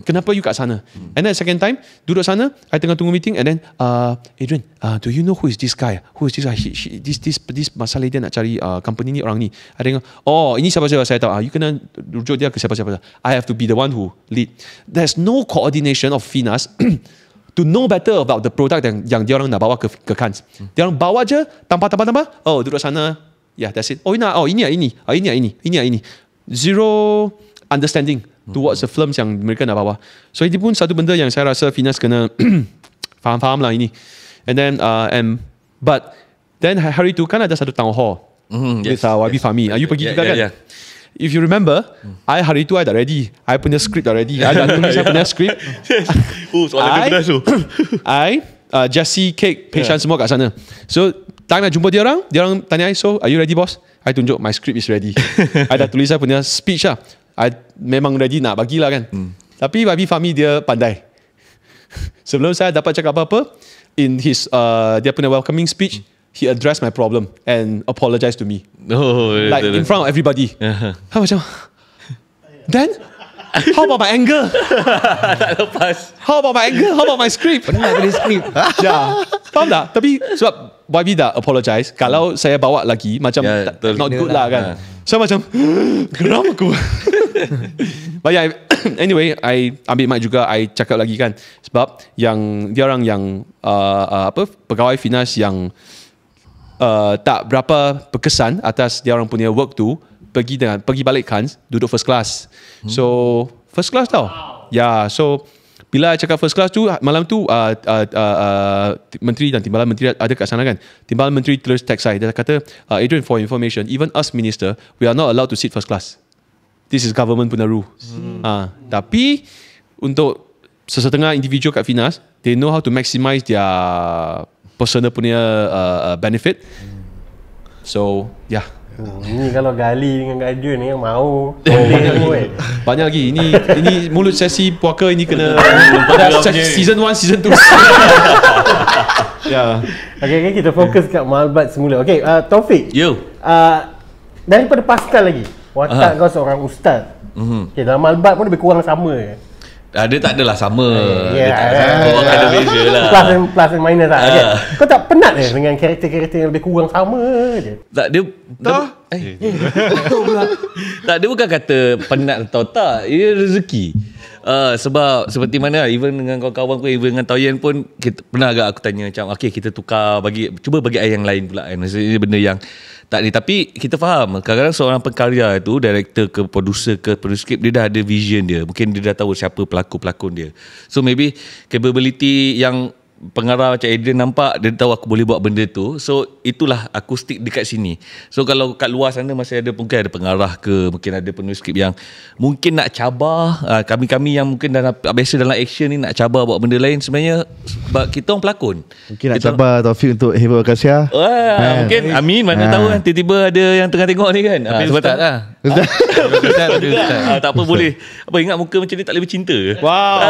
Speaker 3: Kenapa you kat sana? Hmm. And then second time, duduk sana, I tengah tunggu meeting and then uh Adrian, uh, do you know who is this guy? Who is this guy? this this this masalah dia nak cari uh, company ni orang ni. I think, "Oh, ini siapa-siapa saya tahu. Ah, you kena rujuk dia ke siapa-siapa. I have to be the one who lead." There's no coordination of Finas. to know better about the product yang yang dia orang nak bawa ke ke kan. Hmm. Dia orang bawa je tanpa tambah tambah. Oh, duduk sana. Yeah, that's it. Oh, ini oh ini ini. Oh, ini ini. Ini ini. Zero understanding towards the films yang mereka nak bawa. So, ini pun satu benda yang saya rasa Finas kena faham-faham lah ini. And then uh, and but then hari tu kan ada satu town hall. hmm With yes, uh, Wabi yes. Fahmi. Uh, you yeah, pergi yeah, juga yeah, kan? Yeah if you remember, mm. I hari tu I dah ready. I punya script dah ready. I dah tulis yeah. I punya script. Yes. Oh,
Speaker 4: soalan dia tu.
Speaker 3: I, uh, Jesse, Cake, Peshan yeah. semua kat sana. So, time nak jumpa dia orang, dia orang tanya I, so, are you ready boss? I tunjuk, my script is ready. I dah tulis I punya speech lah. I memang ready nak bagilah kan. Mm. Tapi Babi Fahmi dia pandai. Sebelum saya dapat cakap apa-apa, in his, uh, dia punya welcoming speech, mm he addressed my problem and apologized to me. Oh, like in front of everybody. Uh-huh. How much? Then, how about my anger? how about my anger? How about my script? Pernah ada script. Ya. Faham tak? Tapi sebab YB dah apologize, kalau saya bawa lagi, macam yeah, ya, not good, lah kan. Yeah. Ha. So macam,
Speaker 7: geram aku.
Speaker 3: But yeah, anyway, I ambil mic juga, I cakap lagi kan. Sebab yang, dia orang yang, uh, uh, apa, pegawai finans yang, uh, tak berapa berkesan atas dia orang punya work tu pergi dengan pergi balik kan duduk first class. Hmm. So first class tau. Wow. Ya, yeah, so bila cakap first class tu malam tu uh, uh, uh, uh, menteri dan timbalan menteri ada kat sana kan. Timbalan menteri terus text saya dia kata uh, Adrian for information even us minister we are not allowed to sit first class. This is government punya rule. Hmm. Uh, tapi untuk sesetengah individu kat Finas they know how to maximize their personal punya uh, uh, benefit. So, yeah.
Speaker 5: Oh, ini kalau gali dengan gajun ni yang
Speaker 3: mau. Banyak lagi. Ini ini mulut sesi puaka ini kena season 1 season 2. Ya. Yeah. Okay, kita
Speaker 5: fokus yeah. kat Malbat semula. Okay, uh, Taufik. Yo. Uh, daripada Pascal lagi. Watak uh-huh. kau seorang ustaz. Mm-hmm. Okay, dalam Malbat pun lebih kurang sama. Ya.
Speaker 4: Ah, dia tak adalah sama. Yeah, dia tak yeah, sama. Yeah, yeah. lah.
Speaker 5: Plus plus and minus lah. Uh. Okay. Kau tak penat eh dengan karakter-karakter yang lebih kurang sama je? Tak,
Speaker 4: dia... Tak. Eh. Eh. tak, dia bukan kata penat atau tak. Ia rezeki. Uh, sebab seperti mana even dengan kawan-kawan pun even dengan Taoyan pun kita, pernah agak aku tanya macam okay kita tukar bagi cuba bagi air yang lain pula ini benda yang tak ni tapi kita faham kadang-kadang seorang pengkarya itu director ke producer ke producer dia dah ada vision dia. Mungkin dia dah tahu siapa pelakon-pelakon dia. So maybe capability yang pengarah macam Adrian nampak dia tahu aku boleh buat benda tu so itulah aku stick dekat sini so kalau kat luar sana masih ada mungkin ada pengarah ke mungkin ada penulis skrip yang mungkin nak cabar ah, kami-kami yang mungkin dalam, biasa dalam action ni nak cabar buat benda lain sebenarnya sebab kita orang pelakon mungkin
Speaker 1: kita nak cabar Taufik untuk Hebel Akasia Wah,
Speaker 4: ha. mungkin Amin mana ha. tahu kan ah. tiba-tiba ada yang tengah tengok ni kan ha, sebab tak lah ah, tak apa boleh apa ingat muka macam ni tak lebih cinta? wow ha.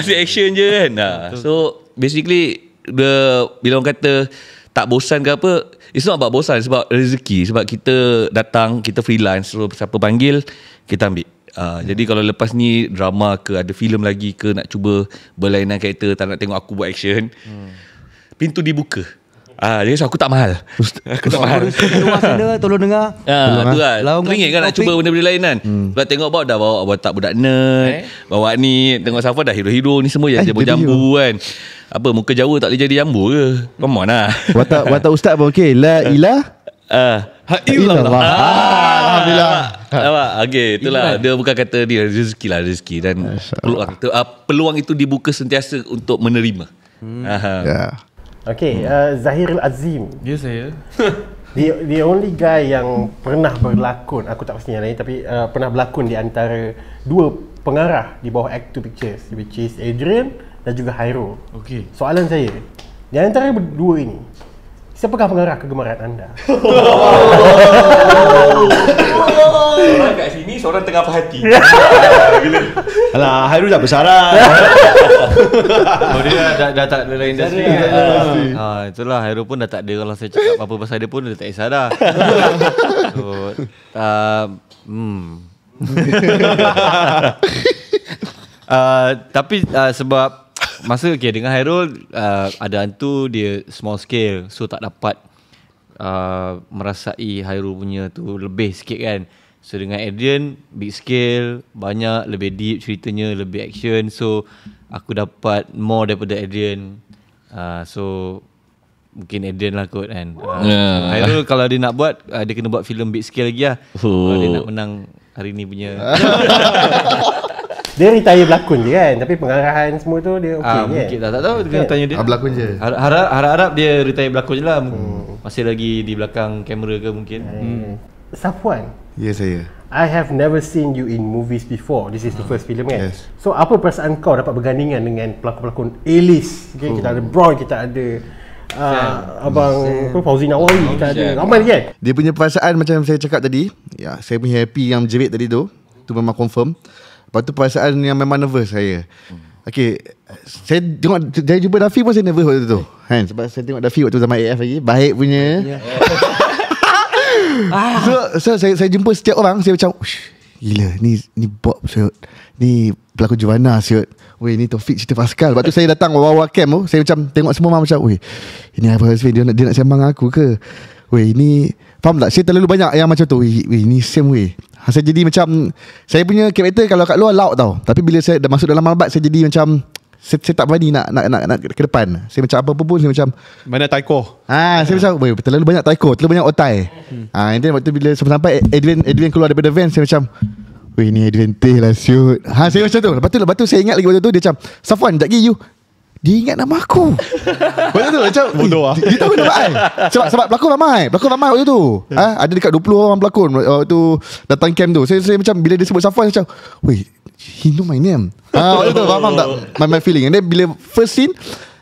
Speaker 4: asyik action je kan ha. so basically the bila orang kata tak bosan ke apa it's not about bosan sebab rezeki sebab kita datang kita freelance so siapa panggil kita ambil Uh, hmm. Jadi kalau lepas ni drama ke ada filem lagi ke nak cuba berlainan karakter tak nak tengok aku buat action hmm. pintu dibuka Ah, dia aku tak mahal. Aku tak mahal. Luar sana
Speaker 6: tolong dengar. Ha, ah,
Speaker 4: tu eh. lah. Teringin kan nak cuba benda-benda lain kan. Hmm. Sebab tengok bawa dah bawa bawa tak budak nerd. Eh? Bawa ni tengok siapa dah hero-hero ni semua yang eh, jambu jambu kan. Apa muka Jawa tak boleh jadi jambu ke? Come on lah.
Speaker 1: Watak watak ustaz apa okey. La ilah.
Speaker 4: Ah. Ha ilah.
Speaker 1: Lah. Ah, ah. Alhamdulillah.
Speaker 4: Nampak? Okay, itulah. Iman. Dia bukan kata dia rezeki lah, rezeki. Dan peluang, itu, peluang itu dibuka sentiasa untuk menerima. Hmm. Ya. Yeah.
Speaker 5: Okay, hmm. uh, Zahirul Azim. Ya, yes, saya. the, the only guy yang pernah berlakon, aku tak pasti yang lain, tapi uh, pernah berlakon di antara dua pengarah di bawah Act 2 Pictures, which is Adrian dan juga Hairo. Okay. Soalan saya, di antara dua ini, siapakah pengarah kegemaran anda?
Speaker 4: Orang kat sini seorang tengah apa hati.
Speaker 5: Alah,
Speaker 3: Hairu dah besar
Speaker 2: oh, dia dah, dah, tak ada lain industri. Ha, itulah Hairu pun dah tak ada kalau saya cakap apa pasal dia pun dia tak isah dah. so, uh, hmm. uh, tapi uh, sebab masa okay, dengan Hairul uh, ada hantu dia small scale so tak dapat uh, merasai Hairul punya tu lebih sikit kan. So dengan Adrian big scale, banyak lebih deep ceritanya, lebih action. So aku dapat more daripada Adrian. Uh, so mungkin Adrian lah kot kan. Uh, yeah. Hairul kalau dia nak buat uh, dia kena buat filem big scale lagi lah. Oh. Uh, dia nak menang hari ni punya.
Speaker 5: dia retire berlakon je kan tapi pengarahan semua tu dia okey ah, kan mungkin tak, lah. tak tahu kena tanya dia ah,
Speaker 1: berlakon je
Speaker 2: harap, harap harap dia retire berlakon je lah hmm. masih lagi di belakang kamera ke mungkin eh, hmm.
Speaker 5: Safwan ya yes, saya I have never seen you in movies before. This is the ah. first film kan? Yes. So apa perasaan kau dapat bergandingan dengan pelakon-pelakon A-list? Okay, oh. kita ada Brown, kita ada uh, abang Sam. Fauzi Nawawi, kita Sam. ada ramai kan?
Speaker 1: Dia punya perasaan macam saya cakap tadi. Ya, saya punya happy yang jerit tadi tu. Tu memang confirm. Lepas tu perasaan yang memang nervous saya. Okay. Saya tengok saya jumpa Dafi pun saya nervous waktu tu. Kan? Sebab saya tengok Dafi waktu zaman AF lagi. Baik punya. so, so saya, saya jumpa setiap orang. Saya macam. Gila. Ni, ni Bob siut. Ni pelaku Giovanna siut. Weh ni Taufik cerita Pascal. Sebab tu saya datang wawa camp tu. Saya macam tengok semua orang macam. Weh ini apa Hasbin? Dia dia nak sembang aku ke? Weh ini... Faham tak? Saya terlalu banyak yang macam tu Weh ni same way ha, Saya jadi macam Saya punya karakter kalau kat luar loud tau Tapi bila saya dah masuk dalam malbat Saya jadi macam saya, saya tak berani nak, nak nak nak ke depan Saya macam apa-apa pun Saya macam
Speaker 3: Mana taiko
Speaker 1: Ah, Saya yeah. macam Terlalu banyak taiko Terlalu banyak otai hmm. ah, And then waktu bila sampai-sampai Edwin, Edwin keluar daripada van Saya macam Weh ni Edwin teh lah siut Ha saya macam tu Lepas tu, lepas tu saya ingat lagi waktu tu Dia macam Safwan jap you dia ingat nama aku
Speaker 7: Macam tu macam Bodoh lah Dia tahu nama I Sebab, sebab
Speaker 1: pelakon ramai Pelakon ramai waktu tu hmm. ha? Ada dekat 20 orang pelakon Waktu tu Datang camp tu Saya, saya macam Bila dia sebut Safuan macam Wait He know my name ha, Waktu tu Faham tak my, my feeling And then bila First scene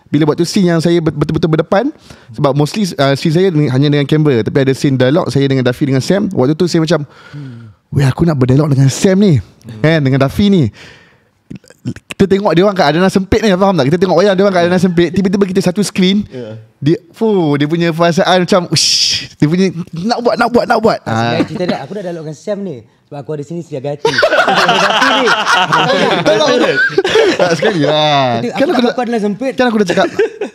Speaker 1: bila buat tu scene yang saya betul-betul berdepan Sebab mostly uh, scene saya hanya dengan camera Tapi ada scene dialog saya dengan Duffy dengan Sam Waktu tu saya macam hmm. Weh aku nak berdialog dengan Sam ni hmm. eh, Dengan Duffy ni kita tengok dia orang kat adana sempit ni faham tak kita tengok wayang dia orang kat adana sempit tiba-tiba kita satu screen yeah. dia fuh dia punya perasaan macam ush dia punya nak buat nak buat nak buat ha. cerita
Speaker 6: dia aku dah dialog dengan Sam ni sebab aku ada sini sedia gaji tolong
Speaker 1: tak sekali lah kan aku, dah adana sempit kan aku dah cakap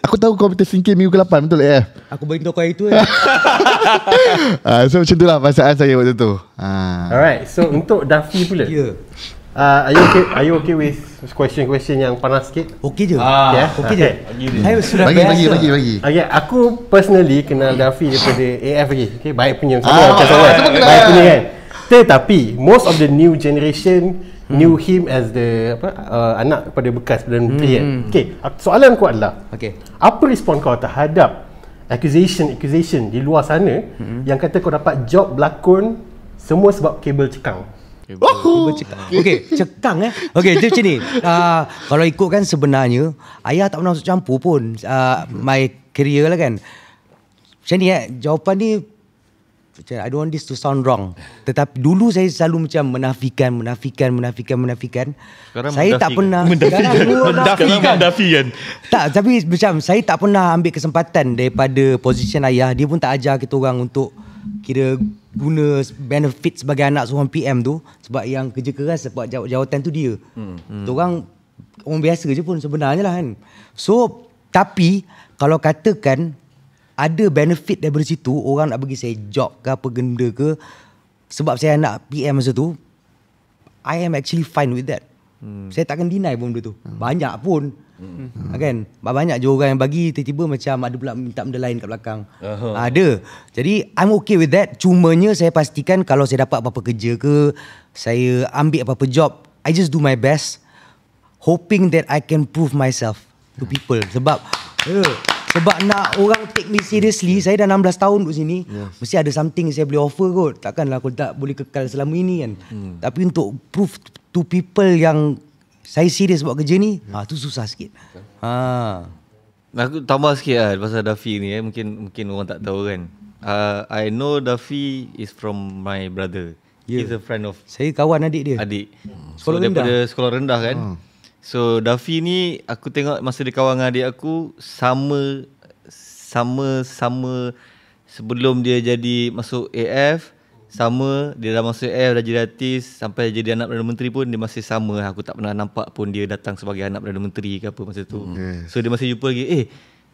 Speaker 1: aku tahu kau minta singkir minggu ke-8 betul eh
Speaker 6: aku beritahu
Speaker 5: kau itu eh.
Speaker 1: Ah, so macam itulah perasaan saya waktu tu ah. alright
Speaker 5: so untuk Daffy pula ya. Uh, are you okay are you okay with question question yang panas sikit? Okey je. Ah, ya? Okey ah, okay je. Okay. Saya sudah bagi, bagi bagi bagi Okey, aku personally kenal Dafi daripada AF lagi. Okey, baik punya ah, sama macam sama. Baik punya kan. Tetapi most of the new generation hmm. knew him as the apa uh, anak kepada bekas Perdana Menteri. Hmm. hmm. Okey, soalan aku adalah okey. Apa respon kau terhadap accusation accusation di luar sana hmm. yang kata kau dapat job berlakon semua sebab kabel cekang? Okay, oh. cekang. Okay, cekang eh. Okay, dia macam ni. Uh, kalau ikut kan
Speaker 6: sebenarnya, ayah tak pernah campur pun uh, my career lah kan. Macam ni eh, jawapan ni, I don't want this to sound wrong. Tetapi dulu saya selalu macam menafikan, menafikan, menafikan, menafikan. Sekarang saya tak pernah. menafikan, menafikan, menafikan. Tak, tapi macam saya tak pernah ambil kesempatan daripada position ayah. Dia pun tak ajar kita orang untuk kira guna benefit sebagai anak seorang PM tu sebab yang kerja keras sebab jaw- jawatan tu dia. Hmm. hmm. Orang orang biasa je pun sebenarnya lah kan. So tapi kalau katakan ada benefit daripada situ orang nak bagi saya job ke apa genda ke sebab saya anak PM masa tu I am actually fine with that. Hmm. Saya takkan deny pun benda tu. Hmm. Banyak pun. Hmm. Kan? Banyak je orang yang bagi tiba-tiba macam ada pula minta benda lain kat belakang. Uh-huh. Ada. Jadi I'm okay with that. Cumanya saya pastikan kalau saya dapat apa-apa kerja ke, saya ambil apa-apa job, I just do my best hoping that I can prove myself to people sebab yeah. Sebab nak orang take me seriously, saya dah 16 tahun duduk sini. Yes. Mesti ada something saya boleh offer kot. Takkanlah aku tak boleh kekal selama ini kan. Mm. Tapi untuk prove to people yang saya serius buat kerja ni, hmm. ha tu susah sikit.
Speaker 2: Ha. Aku tambah sikit lah pasal Dafi ni eh. Mungkin mungkin orang tak tahu kan. Uh, I know Dafi is from my brother. Yeah. He's a friend of... Saya kawan adik dia. Adik. Hmm. Sekolah so, rendah. Daripada sekolah rendah kan. Hmm. So Dafi ni aku tengok masa dia kawan dengan adik aku sama sama sama sebelum dia jadi masuk AF hmm sama dia dah masuk F dah jadi artis sampai jadi anak perdana menteri pun dia masih sama lah. aku tak pernah nampak pun dia datang sebagai anak perdana menteri ke apa masa tu mm. so dia masih jumpa lagi eh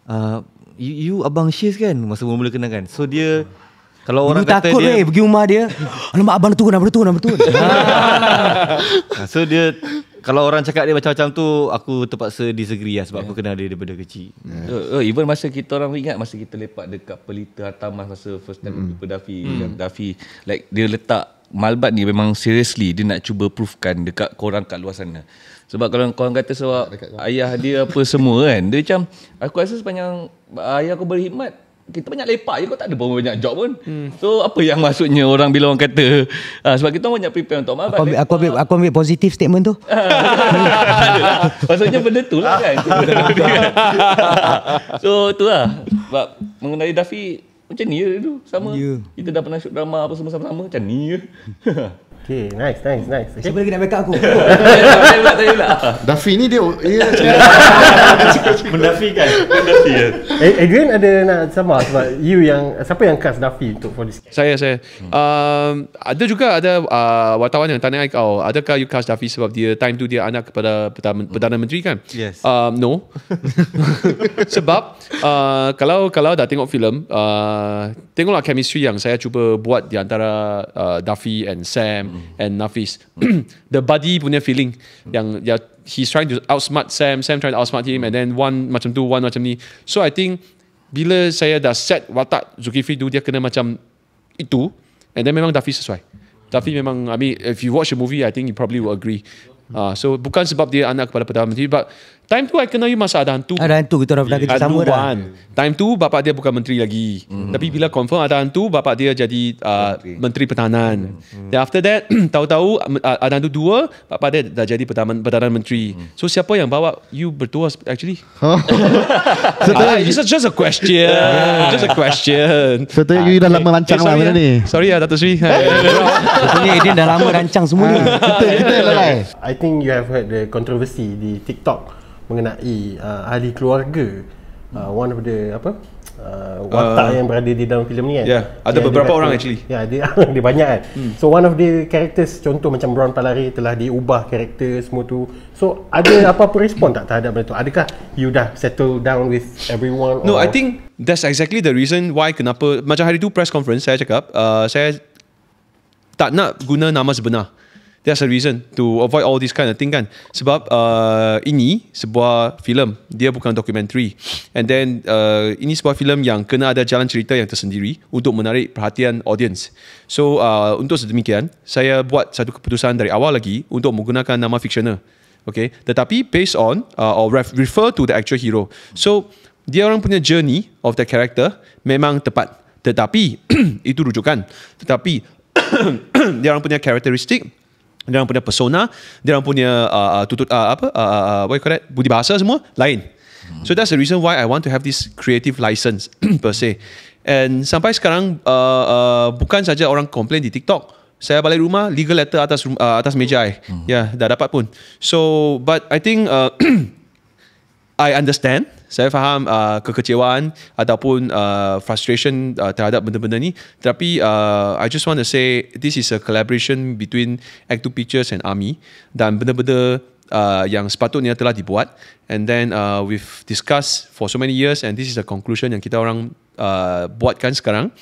Speaker 2: uh, you, you abang Shiz kan masa mula-mula kenal kan so dia kalau orang you kata takut dia, eh,
Speaker 6: pergi rumah dia alamak abang tu nak betul nak betul
Speaker 2: so dia kalau orang cakap dia macam-macam tu aku
Speaker 4: terpaksa disagree lah sebab yeah. aku kenal dia daripada kecil. Yeah. Uh, uh, even masa kita orang ingat masa kita lepak dekat Pelita Hartamas masa first time mm. jumpa Dafi, mm. Dafi like dia letak Malbat ni memang seriously dia nak cuba proofkan dekat korang kat luar sana. Sebab kalau korang kata sebab ayah dia apa semua kan, dia macam aku rasa sepanjang ayah aku berkhidmat kita banyak lepak je kau tak ada pun banyak job pun hmm. so apa yang maksudnya orang bila orang kata uh, sebab kita banyak prepare untuk aku ambil, aku,
Speaker 6: ambil, aku ambil positive statement tu
Speaker 4: maksudnya benda tu lah kan so tu lah sebab mengenai Dafi macam ni je dulu sama yeah. kita dah pernah shoot drama apa semua sama-sama macam ni je
Speaker 5: Okay, nice, nice, nice. Okay. Siapa lagi nak backup aku?
Speaker 1: Dafi ni dia
Speaker 5: dia mendafikan. Mendafi ya. Eh, Adrian ada nak sama sebab you yang siapa yang cast Dafi untuk for this.
Speaker 3: Saya saya. Um, ada juga ada uh, wartawan yang tanya kau, oh, adakah you cast Dafi sebab dia time tu dia anak kepada Perdana Menteri kan? Yes. Um, no. sebab uh, kalau kalau dah tengok filem, uh, tengoklah chemistry yang saya cuba buat di antara uh, Dafi and Sam. Mm. Mm. and Nafis. the buddy punya feeling yang dia, ya, he's trying to outsmart Sam, Sam trying to outsmart him and then one macam tu, one macam ni. So I think bila saya dah set watak Zulkifli tu dia kena macam itu and then memang Dafi sesuai. Dafi memang I mean if you watch the movie I think you probably will agree. Uh, so bukan sebab dia anak kepada Perdana Menteri but Time tu I kenal you masa ada hantu. Ada hantu kita orang pernah kerja sama dah. Kan. Time tu bapak dia bukan menteri lagi. Mm. Tapi bila confirm ada hantu bapak dia jadi uh, menteri. menteri pertahanan. Mm. Then after that tahu-tahu uh, ada hantu dua bapak dia dah jadi perdana menteri. Mm. So siapa yang bawa you bertuas actually? Setelah uh, ah, it's just a question. just a
Speaker 1: question. Setelah you dah ah, lama rancang lah benda ni. Eh.
Speaker 3: Sorry ya Datuk Sri. Sebenarnya Edin dah lama
Speaker 1: rancang semua
Speaker 5: ni. Kita lah. I think you have heard the controversy di TikTok mengenai uh, ahli keluarga uh, hmm. one of the apa uh, watak uh, yang berada di dalam filem ni kan. Ya, yeah, ada dia beberapa ada, orang actually. Ya, yeah, dia dia banyak kan. Hmm. So one of the characters contoh macam Brown Palari telah diubah karakter semua tu. So ada apa-apa respon tak terhadap benda tu? Adakah you dah settle down with everyone? No, I
Speaker 3: think that's exactly the reason why kenapa macam hari tu press conference saya cakap uh, saya tak nak guna nama sebenar there's a reason to avoid all this kind of thing kan sebab uh, ini sebuah filem dia bukan dokumentari, and then uh, ini sebuah filem yang kena ada jalan cerita yang tersendiri untuk menarik perhatian audience so uh, untuk sedemikian saya buat satu keputusan dari awal lagi untuk menggunakan nama fictional okay tetapi based on uh, or refer to the actual hero so dia orang punya journey of the character memang tepat tetapi itu rujukan tetapi dia orang punya karakteristik dia orang punya persona, dia orang punya uh, uh tutut uh, apa uh, uh, uh, what you call that? budi bahasa semua lain. Hmm. So that's the reason why I want to have this creative license per se. And sampai sekarang uh, uh, bukan saja orang komplain di TikTok. Saya balik rumah legal letter atas uh, atas meja saya. Hmm. Ya, yeah, dah dapat pun. So but I think uh, I understand saya faham uh, kekecewaan ataupun uh, frustration uh, terhadap benda-benda ni tetapi uh, I just want to say this is a collaboration between act Two Pictures and Army dan benda-benda Uh, yang sepatutnya telah dibuat and then uh, we've discussed for so many years and this is the conclusion yang kita orang uh, buatkan sekarang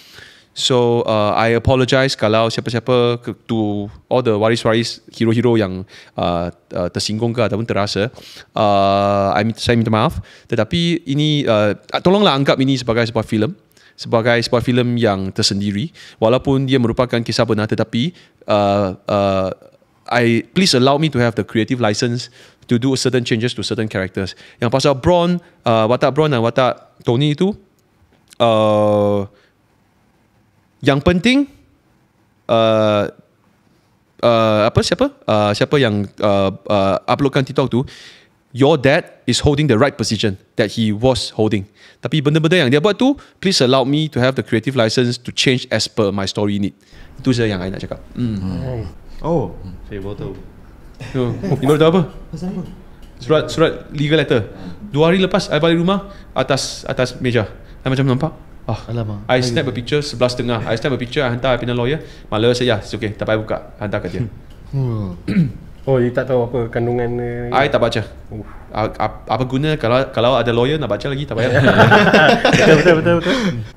Speaker 3: So uh, I apologize kalau siapa-siapa to all the waris-waris hero-hero yang uh, uh, tersinggung ke ataupun terasa. Uh, I saya minta maaf. Tetapi ini, uh, tolonglah anggap ini sebagai sebuah filem sebagai sebuah filem yang tersendiri walaupun dia merupakan kisah benar tetapi uh, uh, I please allow me to have the creative license to do certain changes to certain characters yang pasal Bron uh, watak Bron dan watak Tony itu uh, yang penting uh, uh, apa siapa uh, siapa yang uh, uh, uploadkan TikTok tu your dad is holding the right position that he was holding tapi benda-benda yang dia buat tu please allow me to have the creative license to change as per my story need itu saja yang saya nak cakap
Speaker 7: mm.
Speaker 3: oh saya buat tu you know apa apa surat surat legal letter dua hari lepas saya balik rumah atas atas meja saya macam nampak Oh, Alamak. I snap Ayuh. a picture sebelas tengah. I snap a picture, I hantar I punya lawyer. Malah saya, yeah, it's okay. Tak payah buka. Hantar kat dia.
Speaker 7: Hmm.
Speaker 5: oh, dia tak tahu apa kandungan dia. I tak
Speaker 3: baca. Uh. Apa guna kalau kalau ada lawyer nak baca lagi, tak payah. betul, betul, betul, betul.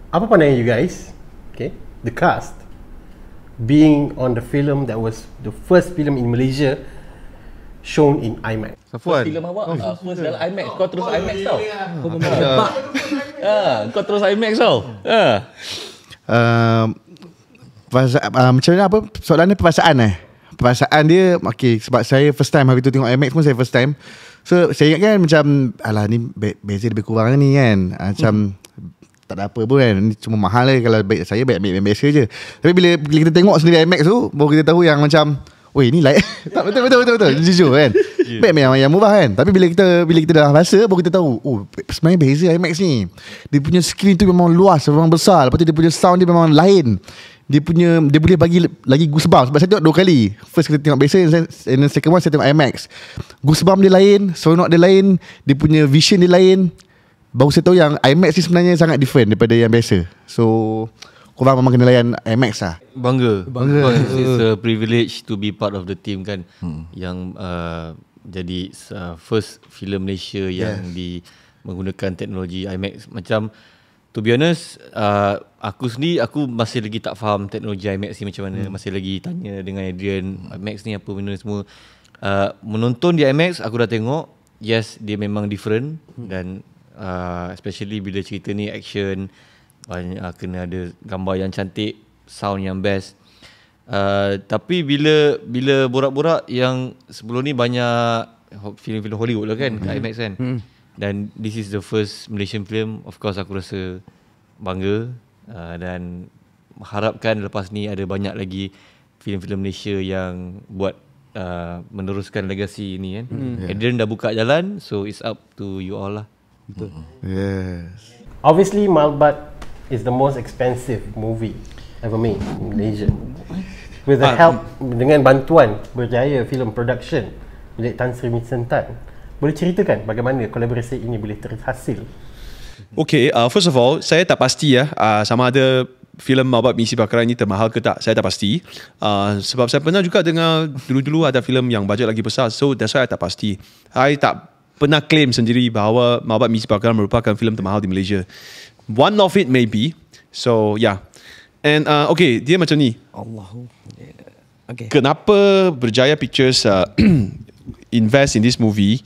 Speaker 5: Apa pandangan you guys? Okay. The cast. Being on the film that was the first film in Malaysia shown in IMAX. Safuan. Film awak oh, uh,
Speaker 4: first dalam IMAX. Kau terus IMAX tau. Lah.
Speaker 5: Ah, kau terus IMAX tau.
Speaker 1: Ah. Uh, macam mana apa soalan ni perasaan eh perasaan dia okey sebab saya first time hari tu tengok IMAX pun saya first time so saya ingat kan macam alah ni be- beza lebih kurang ni kan macam hmm. tak ada apa pun kan Ini cuma mahal lah kalau baik saya baik ambil biasa je tapi bila, bila kita tengok sendiri IMAX tu baru kita tahu yang macam Weh ni like betul betul betul betul jujur kan. Yeah. Batman yang, yang mubah kan. Tapi bila kita bila kita dah rasa baru kita tahu oh sebenarnya beza IMAX ni. Dia punya screen tu memang luas, memang besar. Lepas tu dia punya sound dia memang lain. Dia punya dia boleh bagi lagi goosebumps sebab saya tengok dua kali. First kita tengok biasa and second one saya tengok IMAX. Goosebumps dia lain, sound dia lain, dia punya vision dia lain. Baru saya tahu yang IMAX ni sebenarnya sangat different daripada yang biasa. So kau korang memang kena layan MX lah
Speaker 2: Bangga Bangga, Bangga. It's a privilege to be part of the team kan hmm. Yang uh, jadi uh, first film Malaysia yang yes. di menggunakan teknologi IMAX Macam to be honest uh, Aku sendiri aku masih lagi tak faham teknologi IMAX ni macam mana hmm. Masih lagi tanya dengan Adrian IMAX ni apa benda semua uh, Menonton di IMAX aku dah tengok Yes dia memang different hmm. Dan uh, especially bila cerita ni action banyak uh, kena ada gambar yang cantik sound yang best uh, tapi bila bila borak-borak yang sebelum ni banyak filem-filem Hollywood lah kan mm-hmm. kat IMAX kan mm-hmm. dan this is the first Malaysian film of course aku rasa bangga uh, dan harapkan lepas ni ada banyak lagi filem-filem Malaysia yang buat uh, meneruskan legasi ini. kan mm-hmm. Adrian dah buka jalan so it's up
Speaker 5: to you all lah betul mm-hmm. yes obviously Malbat is the most expensive movie ever made in Malaysia. With the help um, dengan bantuan berjaya film production milik Tan Sri tan Boleh ceritakan bagaimana kolaborasi ini boleh terhasil?
Speaker 3: Okay, uh, first of all, saya tak pasti ya uh, sama ada filem Mabat Misi Bakaran ini termahal ke tak, saya tak pasti. Uh, sebab saya pernah juga dengar dulu-dulu ada filem yang bajet lagi besar, so that's why saya tak pasti. Saya tak pernah claim sendiri bahawa Mabat Misi Bakaran merupakan filem termahal di Malaysia. One of it maybe. So yeah. And uh, okay, dia macam ni. Allahu. Okay. Kenapa Berjaya Pictures uh, invest in this movie?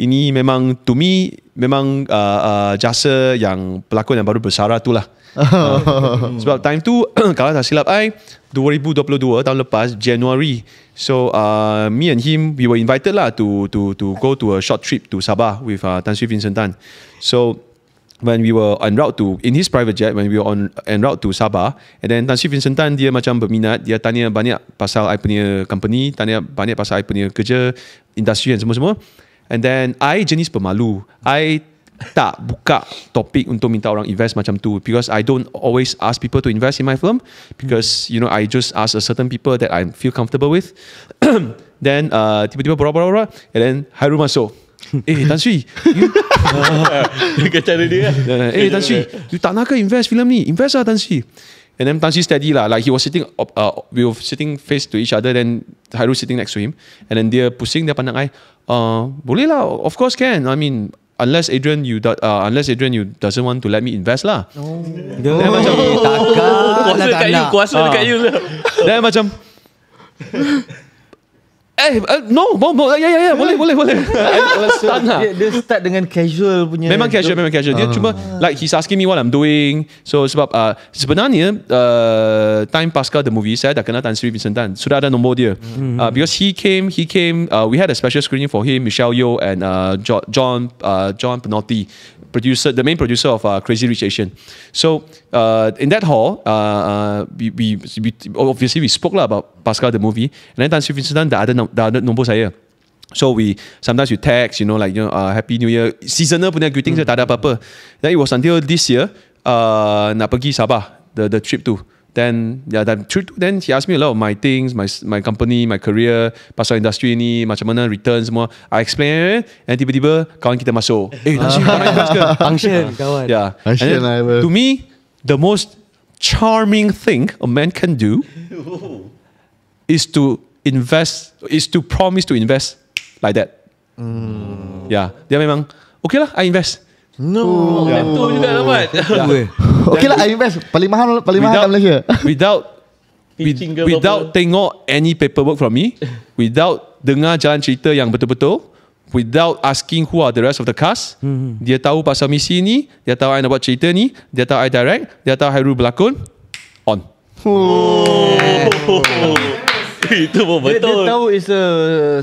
Speaker 3: Ini memang to me memang uh, uh, jasa yang pelakon yang baru bersara tu lah.
Speaker 7: uh,
Speaker 3: sebab time tu kalau tak silap I 2022 tahun lepas January so uh, me and him we were invited lah to to to go to a short trip to Sabah with uh, Tan Sri Vincent Tan so when we were on route to in his private jet when we were on en route to Sabah and then Tan Sri Vincent Tan dia macam berminat dia tanya banyak pasal I punya company tanya banyak pasal I punya kerja industri dan semua-semua and then I jenis pemalu I tak buka topik untuk minta orang invest macam tu because I don't always ask people to invest in my firm because you know I just ask a certain people that I feel comfortable with then tiba uh, tiba-tiba borak-borak and then Hairul masuk Eh Tan Sri you... Dengan cara dia lah Eh Tan Sri You tak nak ke invest film ni Invest lah Tan Sri And then Tan Sri steady lah Like he was sitting uh, We were sitting face to each other Then Hairul sitting next to him And then dia pusing Dia pandang I uh, Boleh lah Of course can I mean Unless Adrian you do, uh, unless Adrian you doesn't want to let me invest lah. Oh.
Speaker 7: Then oh. macam oh. takkan. Kuasa dekat you, kuasa uh. dekat ah. you lah.
Speaker 3: Then macam Eh, uh, no, bo, bo, ya, ya, ya, boleh, boleh, boleh. dia, dia start
Speaker 2: dengan casual punya. Memang casual, memang casual. Dia ah. cuma,
Speaker 3: like, he's asking me what I'm doing. So, sebab, uh, sebenarnya, uh, time Pascal the movie, saya dah kenal Tan Sri Vincent Tan. Sudah ada nombor dia. Hmm. Uh, because he came, he came, uh, we had a special screening for him, Michelle Yeoh and uh, John, uh, John Penotti. producer, the main producer of uh, Crazy Rich Asian. So uh, in that hall, uh, uh, we, we, we, obviously we spoke lah about Pascal the movie, and then Tan Sri Vincent the other the other nombor saya. So we sometimes we text, you know, like you know, uh, Happy New Year, seasonal punya greetings, mm. tak ada apa-apa. Then it was until this year, uh, nak pergi Sabah, the the trip to. then yeah, then then he asked me a lot of my things, my my company, my career, pasal industry ni, macam mana returns semua. I explain, and tiba-tiba kawan kita masuk. Eh, nasi kawan kita masuk. angshen, kawan. Yeah. Function, then, to me, the most charming thing a man can do is to invest, is to promise to invest like that. Mm. Yeah, dia memang, okay lah, I invest. No oh, yeah. Ya. Laptop juga yeah. Ya. Ya. Okay lah I invest Paling mahal Paling mahal kat Malaysia Without with, Without tengok Any paperwork from me Without Dengar jalan cerita Yang betul-betul Without asking Who are the rest of the cast mm-hmm. Dia tahu pasal misi ni Dia tahu I nak buat cerita ni Dia tahu I direct Dia tahu Hairul berlakon On Oh, yeah. oh. itu pun betul. Dia, dia tahu
Speaker 2: is a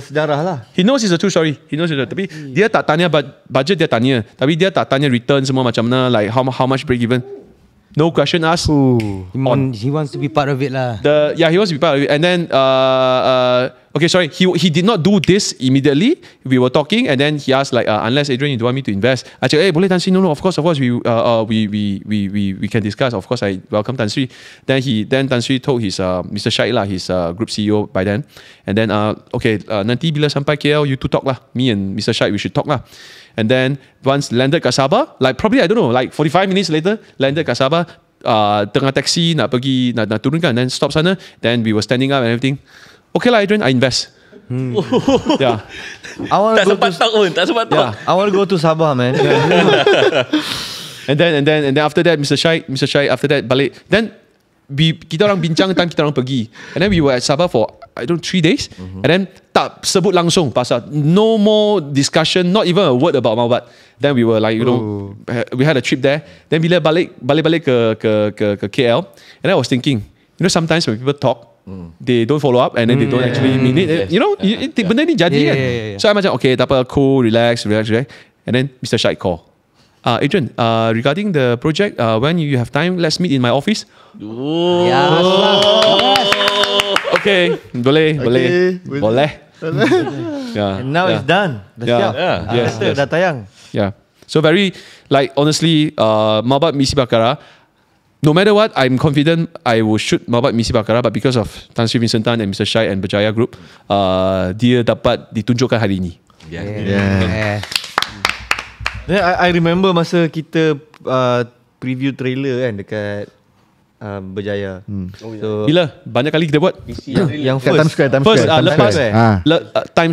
Speaker 2: sejarah lah.
Speaker 3: He knows is a true story. He knows it. Tapi hmm. dia tak tanya budget dia tanya. Tapi dia tak tanya return semua macam mana. Like how how much break even. No question
Speaker 6: asked. he, on, he wants to be part of it lah.
Speaker 3: The yeah he wants to be part of it. And then uh, uh Okay, sorry. He, he did not do this immediately. We were talking, and then he asked like, uh, unless Adrian, you don't want me to invest. I said, hey, boleh Tan Sri? No, no, of course, of course, we uh, uh, we, we we we we can discuss. Of course, I welcome Tan Sri. Then he then Tan Sri told his uh, Mr. Syed lah, his uh, group CEO by then, and then uh, okay, uh, nanti bila sampai KL, you two talk lah. Me and Mr. Syed, we should talk lah. And then once landed Kasaba, like probably I don't know, like 45 minutes later, landed Kasaba, uh, tengah taxi nak pergi nak, nak turunkan then stop sana, then we were standing up and everything. okay lah Adrian I invest Hmm. Yeah. I want to go to, talk pun, tak sempat talk. Yeah. I want to go to Sabah, man. and then and then and then after that Mr. Shai, Mr. Shai after that balik. Then we, kita orang bincang time kita orang pergi. And then we were at Sabah for I don't three days. Mm-hmm. And then tak sebut langsung pasal no more discussion, not even a word about Mawat. Then we were like, you Ooh. know, oh. ha, we had a trip there. Then bila balik balik balik ke ke ke ke KL. And I was thinking, you know sometimes when people talk, they don't follow up and then they don't mm. actually mean it. You know, it, it, benda ni jadi kan. So, I macam, okay, tak apa, cool, relax, relax, relax. And then, Mr. Shahid call. Uh, Adrian, uh, regarding the project, uh, when you have time, let's meet in my office. Oh. Ya,
Speaker 7: yes.
Speaker 3: Okay, boleh, okay. boleh, With boleh. yeah. And now yeah. it's done. Dah yeah. siap. Yeah. Yeah. Uh, yes. Dah tayang. Yeah. So very, like honestly, uh, Mabat Misi Bakara, no matter what, I'm confident I will shoot Mabat Misi Bakara, but because of Tan Sri Vincent Tan and Mr. Shai and Berjaya Group, uh, dia dapat ditunjukkan hari ini. Yeah. yeah. yeah.
Speaker 2: yeah. I, I remember masa kita uh, preview trailer kan dekat
Speaker 3: Uh, berjaya. Hmm. Oh, so, Bila banyak kali kita buat? Yang first, Times Square, Times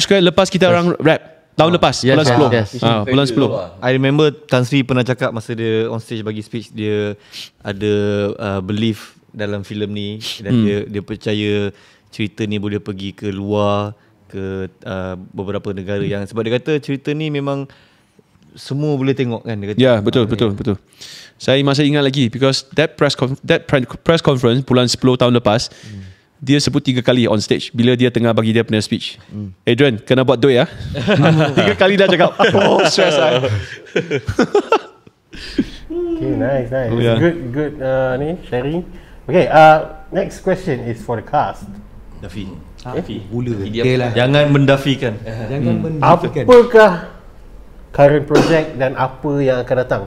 Speaker 3: Square. lepas, kita orang rap. Tahun oh, lepas yes, Bulan yes, 10 yes. Ha, Bulan 10
Speaker 2: I remember Tan Sri pernah cakap Masa dia on stage Bagi speech Dia ada uh, Belief Dalam filem ni Dan hmm. dia Dia percaya Cerita ni boleh pergi Ke luar Ke uh, Beberapa negara hmm. yang Sebab dia kata Cerita ni memang Semua boleh tengok kan Ya yeah,
Speaker 3: betul ha, betul, ah, ya. betul Saya masih ingat lagi Because That press, con- that press conference Bulan 10 tahun lepas hmm dia sebut tiga kali on stage bila dia tengah bagi dia punya speech. Hmm. Adrian, kena buat doi ya.
Speaker 7: tiga kali dah cakap. Oh, stress lah.
Speaker 5: okay, nice, nice. Oh, ya. yeah. Good, good uh, ni, sharing. Okay, uh, next question is for the cast. Dafi. Eh? Dafi. Ah,
Speaker 2: Bula. Okay, okay lah. Jangan mendafikan. Jangan hmm. mendafikan.
Speaker 5: Apakah current project dan apa yang akan datang?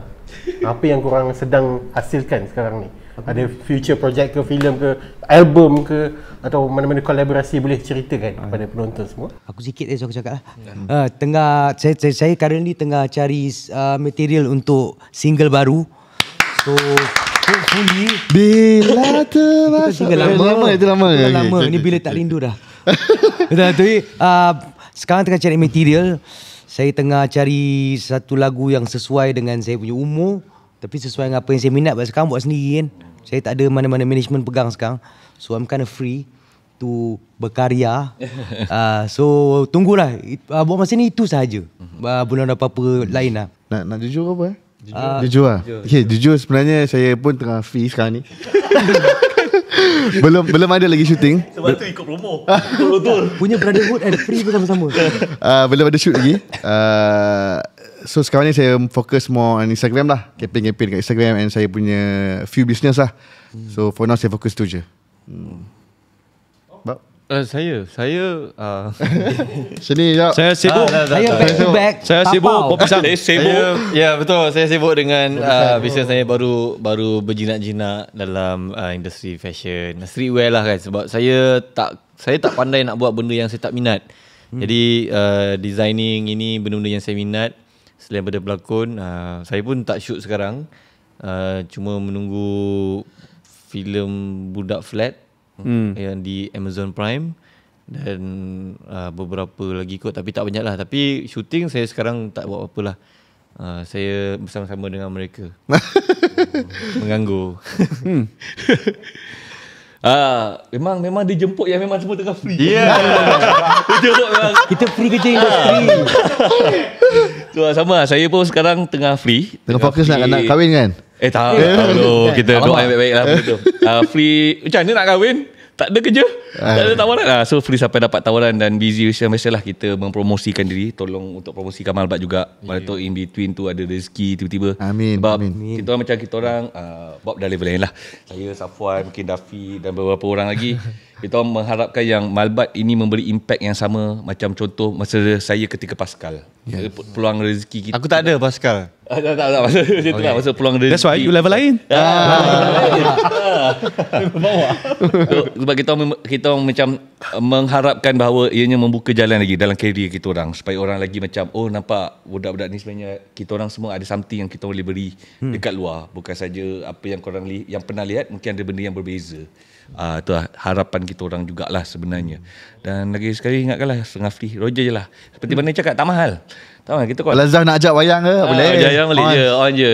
Speaker 5: apa yang kurang sedang hasilkan sekarang ni? okay. ada future project ke filem ke album ke atau mana-mana kolaborasi boleh ceritakan uh. kepada penonton semua aku sikit saja eh, aku cakap lah
Speaker 6: yeah. uh, tengah saya, saya, saya currently tengah cari uh, material untuk single baru so
Speaker 1: hopefully bila terasa lama, lama itu lama okay, lama okay, ni okay, bila
Speaker 6: tak rindu dah dah tu uh, sekarang tengah cari material saya tengah cari satu lagu yang sesuai dengan saya punya umur tapi sesuai dengan apa yang saya minat sebab sekarang buat sendiri kan saya tak ada mana-mana management pegang sekarang. So I'm kind of free to berkarya. uh, so tunggulah. Uh, buat masa ni itu sahaja. Uh, belum ada apa-apa mhm. lain
Speaker 1: lah. Nak, nak jujur apa eh?
Speaker 7: Jujur. Ah. lah. Jujur. Okay,
Speaker 1: jujur. jujur sebenarnya saya pun tengah free sekarang ni. belum belum ada lagi syuting.
Speaker 7: Sebab tu ikut promo. betul
Speaker 6: Punya brotherhood and free bersama-sama.
Speaker 1: Uh, belum ada shoot lagi. Uh, So sekarang ni saya fokus more on Instagram lah Campaign-campaign kat Instagram And saya punya few business lah hmm. So for now saya fokus tu je hmm.
Speaker 2: Uh, saya saya uh,
Speaker 1: sini jap. Saya sibuk. Ah, dah, dah, dah. Saya, back saya sibuk kopi sang. Saya sibuk.
Speaker 2: Ya betul saya sibuk dengan uh, ah, bisnes saya baru baru berjinak-jinak dalam uh, industri fashion. Streetwear lah kan sebab saya tak saya tak pandai nak buat benda yang saya tak minat. Hmm. Jadi uh, designing ini benda-benda yang saya minat selain daripada pelakon, uh, ah, saya pun tak shoot sekarang uh, cuma menunggu filem budak flat hmm. yang di Amazon Prime dan uh, beberapa lagi kot tapi tak banyak lah tapi syuting saya sekarang tak buat apa apa lah uh, saya bersama-sama dengan mereka mengganggu.
Speaker 7: hmm.
Speaker 4: Ah, memang memang dia jemput yang memang semua tengah free.
Speaker 2: Yeah.
Speaker 7: dia jemput
Speaker 4: memang. Kita free kerja ah. industri. Tu lah, sama lah. saya pun sekarang tengah free.
Speaker 1: Tengah, fokus nak nak kahwin kan?
Speaker 4: Eh tak, kita doa tak, tak, tak, tak, tak, tak, tak, tak, tak, tak ada kerja. Tak ada ah. tawaran lah. So free sampai dapat tawaran dan busy macam biasalah kita mempromosikan diri. Tolong untuk promosikan Malbat juga. Yeah. tu in between tu ada rezeki tiba-tiba. Amin. Sebab Amin. kita orang macam kita orang, uh, Bob dah level lain lah. Saya, Safuan, mungkin Dafi dan beberapa orang lagi. kita mengharapkan yang Malbat ini memberi impact yang sama macam contoh masa saya ketika Pascal. Yes. Peluang rezeki kita. Aku tak ada Pascal. Ah, tak tak tak masa okay. tu lah masa peluang rezeki. That's why you level lain. Ah. ah. so, sebab kita kita macam uh, mengharapkan bahawa ianya membuka jalan lagi dalam karier kita orang supaya orang lagi macam oh nampak budak-budak ni sebenarnya kita orang semua ada something yang kita boleh beri hmm. dekat luar bukan saja apa yang korang li- yang pernah lihat mungkin ada benda yang berbeza. Uh, ah, itu lah harapan kita orang jugalah sebenarnya. Dan lagi sekali ingatkanlah Sengafli, Roger je lah. Seperti mana cakap, tak mahal. Tak mahal, kita kuat. Kalau Zah
Speaker 1: nak ajak wayang ke, uh, boleh. Ajak wayang boleh on.
Speaker 4: je, on je.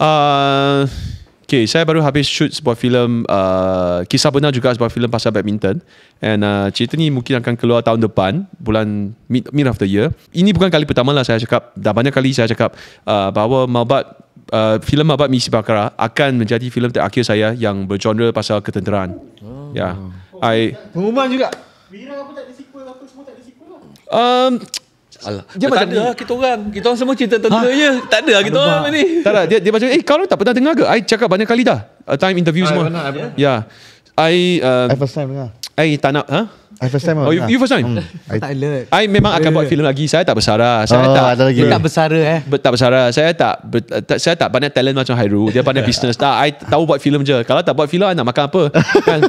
Speaker 7: uh,
Speaker 3: Okay, saya baru habis shoot sebuah filem uh, kisah benar juga sebuah filem pasal badminton. And uh, cerita ni mungkin akan keluar tahun depan, bulan mid, mid of the year. Ini bukan kali pertama lah saya cakap, dah banyak kali saya cakap uh, bahawa Mabat Uh, filem Mabat Misi Bakara akan menjadi filem terakhir saya yang bergenre pasal ketenteraan. Oh. Ya. Yeah. Oh, I pengumuman juga. Mira apa tak ada sequel apa semua tak ada sequel lah. Um, Allah. Dia eh, macam ada ni. Lah eh, kita
Speaker 4: orang. Kita orang semua cerita tentera ha? Tak ada lah kita orang ni. Tak ada.
Speaker 3: Dia, dia macam, eh kau tak pernah dengar ke? I cakap banyak kali dah. Uh, time interview ah, ya. I semua. Ya. Yeah. Ever Uh, I first time dengar. I tak nak... Huh? Ha?
Speaker 1: I first time. Oh, you, lah. you first time. Mm. I, tak alert. I memang akan buat filem
Speaker 3: lagi. Saya tak bersara. Saya oh, tak ada Tak bersara eh. Ber, tak bersara. Saya tak ber, saya tak banyak talent macam Hairu. Dia pandai business. Tak, I tahu buat filem je. Kalau tak buat filem, nak makan apa? kan?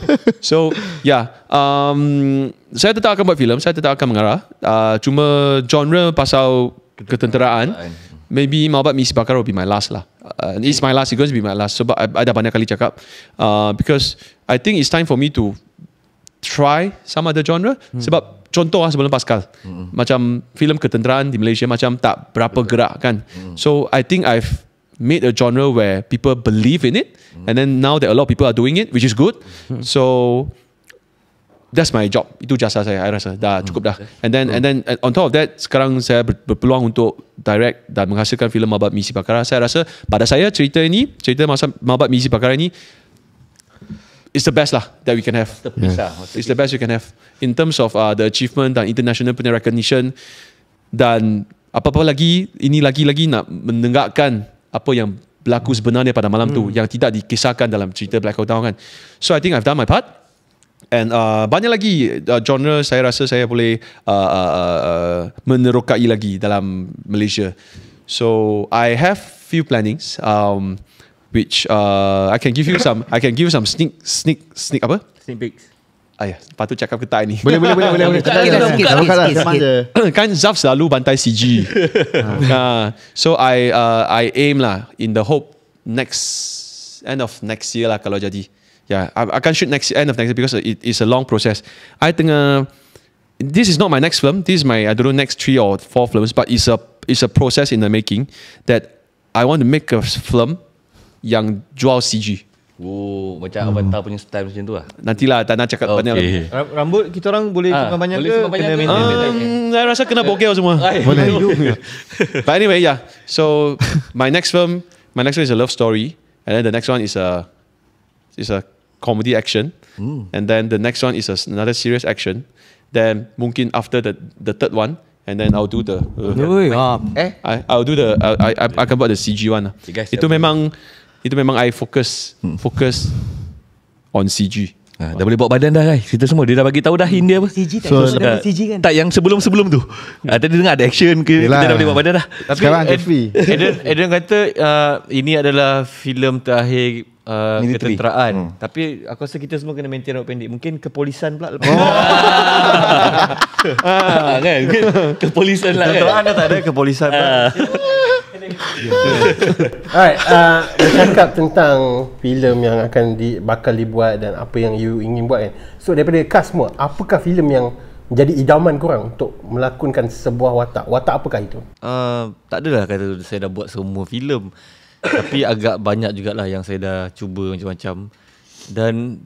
Speaker 3: So, yeah. Um, saya tetap akan buat filem. Saya tetap akan mengarah. Uh, cuma genre pasal ketenteraan. Maybe mau buat Misi Bakar will be my last lah. Uh, it's my last. It's going to be my last. Sebab so, I, I dah banyak kali cakap. Uh, because I think it's time for me to try some other genre hmm. sebab contoh lah sebelum Pascal hmm. macam filem ketenteraan di Malaysia macam tak berapa Betul. gerak kan hmm. so I think I've made a genre where people believe in it hmm. and then now that a lot of people are doing it which is good hmm. so that's my job itu jasa saya I rasa dah cukup hmm. dah and then hmm. and then on top of that sekarang saya berpeluang untuk direct dan menghasilkan filem Mabat Misi Pakara saya rasa pada saya cerita ini cerita masa Mabat Misi Pakara ini it's the best lah that we can have. Masterpiece yeah. lah. It's the best you can have in terms of uh, the achievement dan international punya recognition dan apa-apa lagi ini lagi-lagi nak mendengarkan apa yang berlaku sebenarnya pada malam hmm. tu yang tidak dikisahkan dalam cerita Blackout Down kan. So I think I've done my part. And uh, banyak lagi uh, genre saya rasa saya boleh uh, uh, uh, menerokai lagi dalam Malaysia. So I have few plannings. Um, which uh, I can give you some I can give you some sneak sneak sneak apa? Sneak peeks. Ayah, patut cakap ke tak ni? Boleh, boleh, boleh. boleh. Kita buka lah, teman je. Kan Zaf selalu bantai CG. uh, ah. ah, so, I uh, I aim lah in the hope next, end of next year lah kalau jadi. Yeah, I, I can shoot next end of next year because it, it's a long process. I tengah, this is not my next film. This is my, I don't know, next three or four films, but it's a, it's a process in the making that I want to make a film yang jual CG. Oh, macam hmm. Avatar punya style macam tu lah. Nantilah, tak nak cakap okay. banyak.
Speaker 4: Lah. Rambut kita orang
Speaker 2: boleh ha, simpan banyak boleh ke? Boleh simpan banyak ke? Um,
Speaker 3: saya rasa kena bokeh semua. boleh. But anyway, yeah. So, my next film, my next one is a love story. And then the next one is a is a comedy action. Mm. And then the next one is a, another serious action. Then mungkin after the the third one, And then I'll do the. Uh, Ui, uh, eh? I I'll do the I I I can buat the CG one. Lah. Itu memang itu memang I fokus hmm. fokus on CG. Ha, dah boleh bawa badan dah Rai Cerita semua Dia dah bagi tahu dah
Speaker 4: Hint dia apa CG tak so, CG kan Tak yang sebelum-sebelum tu ha, Tadi dengar ada action ke Yelah. Kita dah boleh bawa badan dah Tapi
Speaker 2: Sekarang ada free Adrian, kata uh, Ini adalah filem terakhir uh, Ketenteraan hmm. Tapi aku rasa kita semua Kena maintain rambut pendek Mungkin kepolisan pula lepas oh. ha, kan? Kepolisan lah kan tak ada Kepolisan
Speaker 7: pula ah.
Speaker 5: Alright, uh, cakap tentang filem yang akan di, bakal dibuat dan apa yang you ingin buat kan. So daripada cast semua, apakah filem yang jadi idaman korang untuk melakonkan sebuah watak? Watak apakah itu?
Speaker 2: Uh, tak adalah kata saya dah buat semua filem. Tapi agak banyak jugalah yang saya dah cuba macam-macam. Dan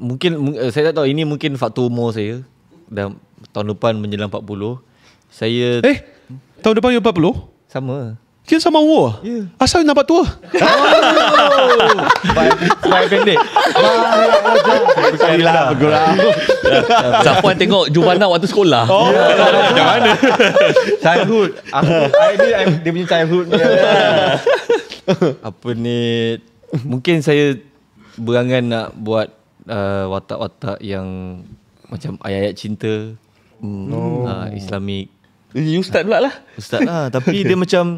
Speaker 2: mungkin eh, saya tak tahu ini mungkin faktor umur saya dan tahun depan menjelang 40 saya eh
Speaker 3: tahun depan you 40 sama. Kira sama umur? Ya. Yeah. Asal you nampak tua? Baik pendek. Bukanlah. Bukanlah.
Speaker 4: Siapa yang tengok Jubana waktu sekolah? Oh. Ya, macam mana? childhood.
Speaker 2: Aku, I, dia, dia punya childhood. Apa ni? Mungkin saya berangan nak buat uh, watak-watak yang macam ayat-ayat cinta. Hmm. No. Uh, Islamik. You start pula lah Ustaz lah Tapi dia macam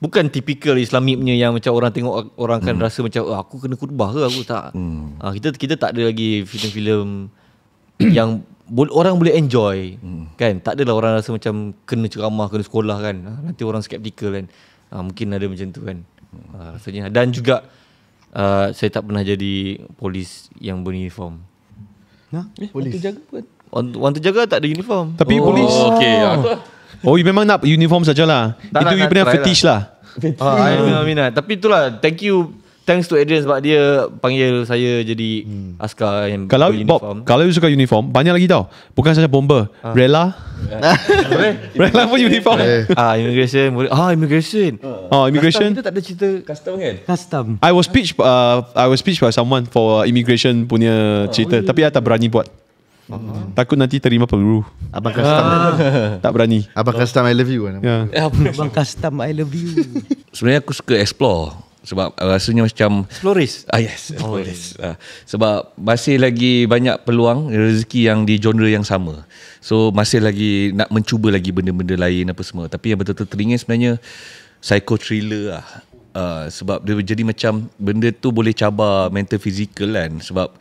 Speaker 2: Bukan tipikal Islami punya Yang macam orang tengok Orang kan hmm. rasa macam oh, Aku kena khutbah ke Aku tak hmm. ha, Kita kita tak ada lagi filem-filem Yang Orang boleh enjoy hmm. Kan Tak adalah orang rasa macam Kena ceramah Kena sekolah kan ha, Nanti orang skeptikal kan ha, Mungkin ada macam tu kan ha, Rasanya Dan juga uh, Saya tak pernah jadi Polis Yang beruniform
Speaker 7: Nah, eh, polis. Waktu
Speaker 4: jaga pun
Speaker 2: Waktu jaga tak ada uniform Tapi oh, polis Okay ya.
Speaker 3: Oh you memang nak uniform sajalah tak Itu nak, you punya fetish lah, lah. Fetish.
Speaker 2: Oh, I memang minat Tapi itulah Thank you Thanks to Adrian sebab dia panggil saya jadi hmm. askar yang kalau uniform.
Speaker 3: Bob, kalau you suka uniform, banyak lagi tau. Bukan saja bomber, ah. Rela.
Speaker 2: Rela pun uniform. ah,
Speaker 3: immigration. Ah, immigration. Oh, immigration. Custom
Speaker 4: kita tak ada cerita custom kan?
Speaker 6: Custom.
Speaker 3: I was pitched uh, I was pitched by someone for immigration punya ah. cerita, oh, tapi saya tak berani buat uh Takut nanti terima peluru Abang custom
Speaker 7: ah.
Speaker 1: Tak berani Abang custom I love you yeah.
Speaker 6: Ya. Abang custom I love you
Speaker 4: Sebenarnya aku suka explore Sebab uh, rasanya macam Explorist ah, Yes oh, Explorist ah, Sebab masih lagi banyak peluang Rezeki yang di genre yang sama So masih lagi Nak mencuba lagi benda-benda lain Apa semua Tapi yang betul-betul teringin sebenarnya Psycho thriller lah uh, Sebab dia jadi macam Benda tu boleh cabar Mental physical kan Sebab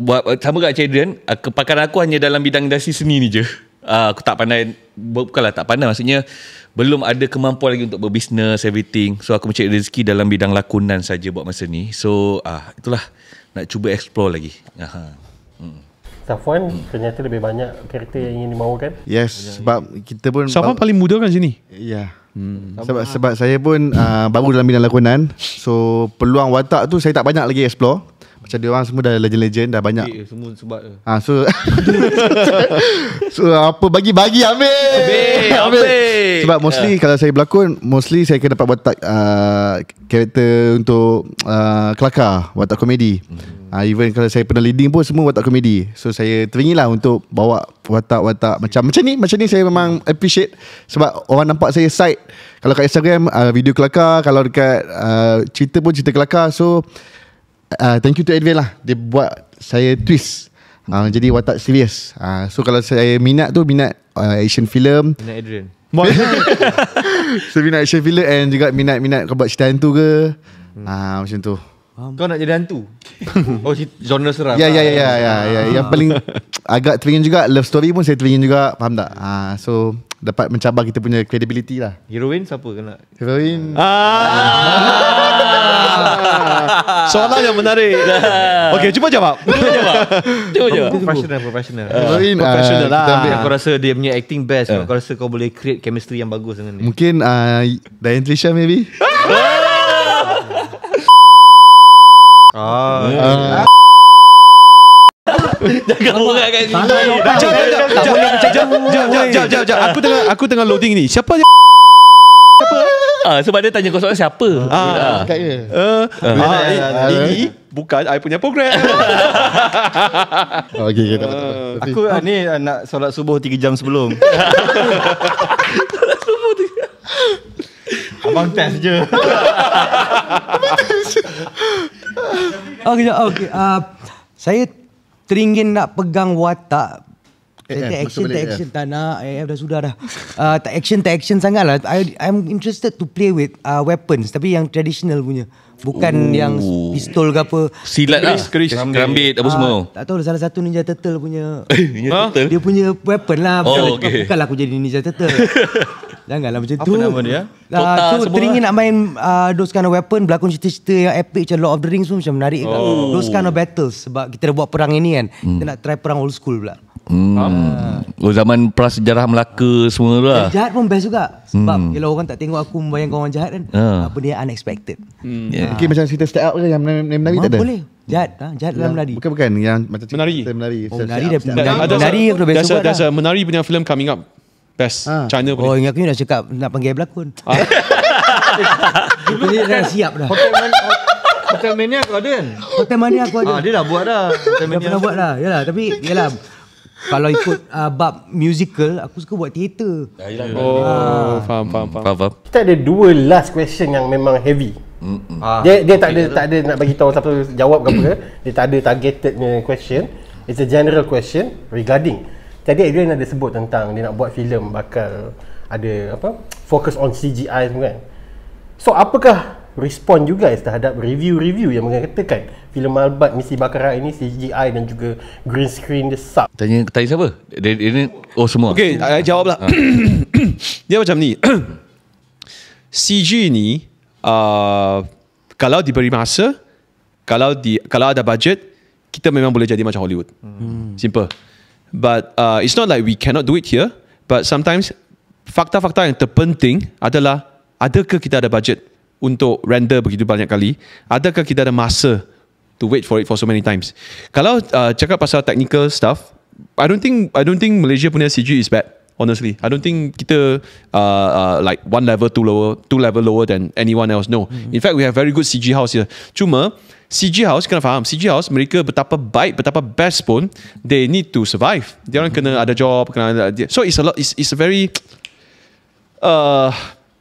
Speaker 4: buat eh, sama dengan Cedrian eh, kepakaran aku hanya dalam bidang industri seni ni je ah, aku tak pandai bukanlah tak pandai maksudnya belum ada kemampuan lagi untuk berbisnes everything so aku mencari rezeki dalam bidang lakonan saja buat masa ni so ah itulah nak cuba explore lagi Aha.
Speaker 7: hmm.
Speaker 5: Safwan hmm. ternyata lebih banyak karakter yang ingin dimawakan
Speaker 1: yes sebab kita pun Safwan paling muda kan sini ya yeah. Hmm. Sebab, sebab saya pun uh, baru dalam bidang lakonan So peluang watak tu saya tak banyak lagi explore macam dia orang semua dah legend-legend Dah banyak Bik, Semua sebab ha, So So apa Bagi-bagi ambil Ambil Sebab mostly yeah. Kalau saya berlakon Mostly saya kena dapat watak ah, Karakter untuk uh, Kelakar Watak komedi hmm. uh, Even kalau saya pernah leading pun Semua watak komedi So saya teringin lah Untuk bawa Watak-watak Macam macam ni Macam ni saya memang appreciate Sebab orang nampak saya side Kalau kat Instagram uh, Video kelakar Kalau dekat uh, Cerita pun cerita kelakar So uh, thank you to Edwin lah dia buat saya twist uh, jadi watak serius uh, ah, so kalau saya minat tu minat uh, Asian film minat Adrian so minat Asian film and juga minat-minat kau buat cerita hantu ke hmm. uh, macam tu
Speaker 2: kau nak jadi hantu? oh genre seram Ya ya ya, ya ya ya. Yang paling
Speaker 1: agak teringin juga Love story pun saya teringin juga Faham tak? Ha, so dapat mencabar kita punya credibility lah Heroin siapa kena? Heroin ah. Soalan yang menarik. Okey, cuba jawab. Cuba jawab. Cuba
Speaker 2: jawab. Professional, professional. Uh, professional lah. Kita Aku rasa dia punya acting best. Uh. Aku rasa kau boleh create chemistry yang bagus dengan dia.
Speaker 1: Mungkin uh, Diane Trisha maybe.
Speaker 4: Jangan buat
Speaker 2: kat sini. Jangan, jangan, jangan. Jangan, jangan, jangan. Aku tengah loading
Speaker 3: ni. Siapa yang...
Speaker 4: Ah, sebab dia tanya kau soalan siapa. Ah, ah. Uh, uh,
Speaker 3: ah, ah. ah, ah ini bukan I punya program. okay, okay,
Speaker 2: uh, Aku uh, ni nak solat subuh 3 jam sebelum. solat
Speaker 6: subuh 3 Abang test je. Okey, okey. Uh, saya teringin nak pegang watak Eh, Saya eh, tak action tak action eh. tak nak AF dah sudah dah ah, Tak action tak action sangat lah I, I'm interested to play with ah, weapons Tapi yang traditional punya Bukan yang pistol ke apa Silat lah Chris, Rambit apa ah, semua uh, Tak tahu salah satu Ninja Turtle punya Ninja ha? Turtle? Dia punya weapon lah oh, Bukan okay. Bukanlah aku jadi Ninja Turtle Janganlah macam apa tu Apa nama dia? tu teringin lah. nak main uh, those kind of weapon Berlakon cerita-cerita yang epic Macam Lord of the Rings pun macam menarik oh. Those kind of battles Sebab kita dah buat perang ini kan Kita hmm. nak try perang old school pula
Speaker 4: Hmm. Ha. Oh zaman prasejarah Melaka semua tu lah. Jahat
Speaker 6: pun best juga. Sebab hmm. kalau orang tak tengok aku membayangkan kawan jahat kan. Ha. Apa dia unexpected. Hmm.
Speaker 1: Yeah. Mungkin ha. macam cerita start up ke yang menari, menari tak ada? Boleh. Jahat. Ha? Jahat dalam menari.
Speaker 3: Bukan bukan. Yang macam menari. menari. menari. Oh, menari. Up, menari. Menari. Menari. Menari. Menari. Menari. Menari. Menari. Menari. Menari. Best ha. China Oh boleh. ingat
Speaker 6: aku ni dah cakap Nak panggil berlakon Dulu
Speaker 3: dia dah siap dah Hotel Mania
Speaker 6: Hotel Mania aku ada kan Hotel Mania aku ada ha, Dia dah buat dah Dia pernah buat dah Yalah tapi
Speaker 5: Yalah kalau ikut uh, bab musical aku suka buat teater.
Speaker 6: Yeah. Oh,
Speaker 5: ha.
Speaker 4: faham, faham, faham hmm, faham faham.
Speaker 5: Kita ada dua last question yang memang heavy.
Speaker 4: Mm-hmm. Dia
Speaker 5: dia tak ada tak ada nak bagi tahu siapa jawab ke apa. Dia tak ada targeted question. It's a general question regarding. Tadi Adrian ada sebut tentang dia nak buat filem bakal ada apa? Focus on CGI semua kan. So apakah respon juga terhadap review-review yang mengatakan filem Malbat Misi Bakara ini CGI dan juga green screen
Speaker 3: dia sub. Tanya tanya siapa? Dia, ini oh semua. Okey, hmm. saya jawablah. Ah. dia macam ni. CG ni uh, kalau diberi masa, kalau di kalau ada budget, kita memang boleh jadi macam Hollywood. Hmm. Simple. But uh, it's not like we cannot do it here, but sometimes fakta-fakta yang terpenting adalah adakah kita ada budget untuk render begitu banyak kali adakah kita ada masa to wait for it for so many times kalau uh, cakap pasal technical stuff i don't think i don't think malaysia punya cg is bad honestly i don't think kita uh, uh, like one level two lower two level lower than anyone else no mm-hmm. in fact we have very good cg house here cuma CG House kena faham CG House mereka betapa baik betapa best pun they need to survive dia orang mm-hmm. kena ada job kena ada so it's a lot it's, it's a very uh,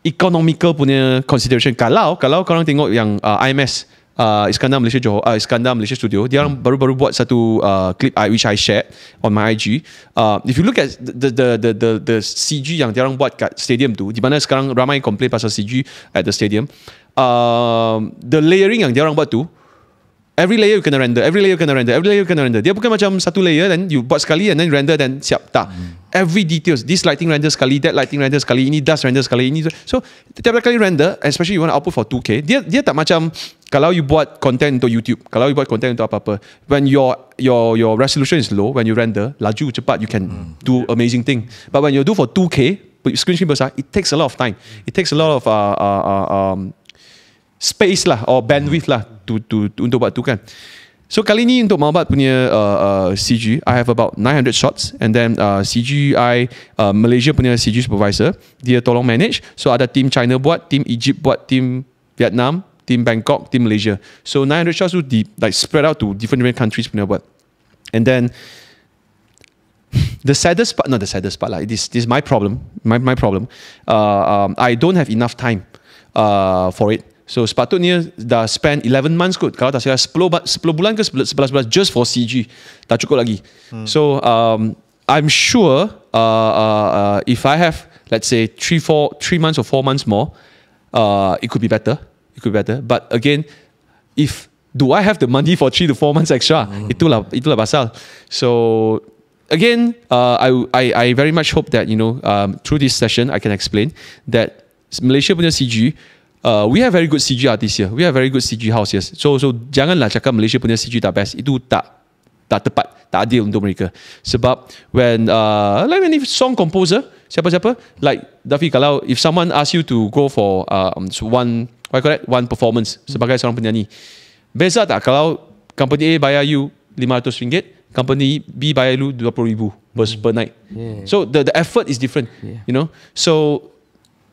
Speaker 3: economical punya consideration. Kalau kalau kalau tengok yang uh, IMS, uh, Iskandar Malaysia Johor, uh, Iskandar Malaysia Studio, dia orang baru-baru buat satu uh, clip I, which I shared on my IG. Uh, if you look at the the the the, the CG yang dia orang buat kat stadium tu, di mana sekarang ramai komplain pasal CG at the stadium. Uh, the layering yang dia orang buat tu, Every layer you kena render, every layer you kena render, every layer you kena render. Dia bukan macam satu layer then you buat sekali and then render then siap. Tak. Hmm every details this lighting render sekali that lighting render sekali ini dust render sekali ini so tiap kali render especially you want to output for 2K dia dia tak macam kalau you buat content untuk YouTube kalau you buat content untuk apa-apa when your your your resolution is low when you render laju cepat you can hmm. do amazing thing but when you do for 2K screen screen besar it takes a lot of time it takes a lot of uh, uh, uh, um, space lah or bandwidth lah to, to, to untuk buat tu kan So kali ni untuk Mahabat punya uh, uh, CG, I have about 900 shots and then uh, CGI uh, Malaysia punya CG supervisor, dia tolong manage. So ada team China buat, team Egypt buat, team Vietnam, team Bangkok, team Malaysia. So 900 shots tu di, like spread out to different, different countries punya buat. And then the saddest part, not the saddest part lah, like, this, this is my problem, my, my problem. Uh, um, I don't have enough time uh, for it. So sepatutnya dah spend 11 months kot. Kalau tak salah 10, 10 bulan ke 11, 11 bulan just for CG. Tak cukup lagi. Hmm. So um, I'm sure uh, uh, uh, if I have let's say 3, 4, 3 months or 4 months more, uh, it could be better. It could be better. But again, if do I have the money for 3 to 4 months extra? Hmm. Itulah, itulah pasal. So again, uh, I, I, I very much hope that you know um, through this session I can explain that Malaysia punya CG Uh, we have very good CG artists here. We have very good CG house here. So so janganlah cakap Malaysia punya CG tak best. Itu tak tak tepat, tak adil untuk mereka. Sebab when uh, like any song composer, siapa-siapa, like Dafi kalau if someone ask you to go for uh, um, one what you call that? one performance sebagai seorang penyanyi. Beza tak kalau company A bayar you RM500, company B bayar you RM20,000 per, per night. Yeah. So the the effort is different, yeah. you know. So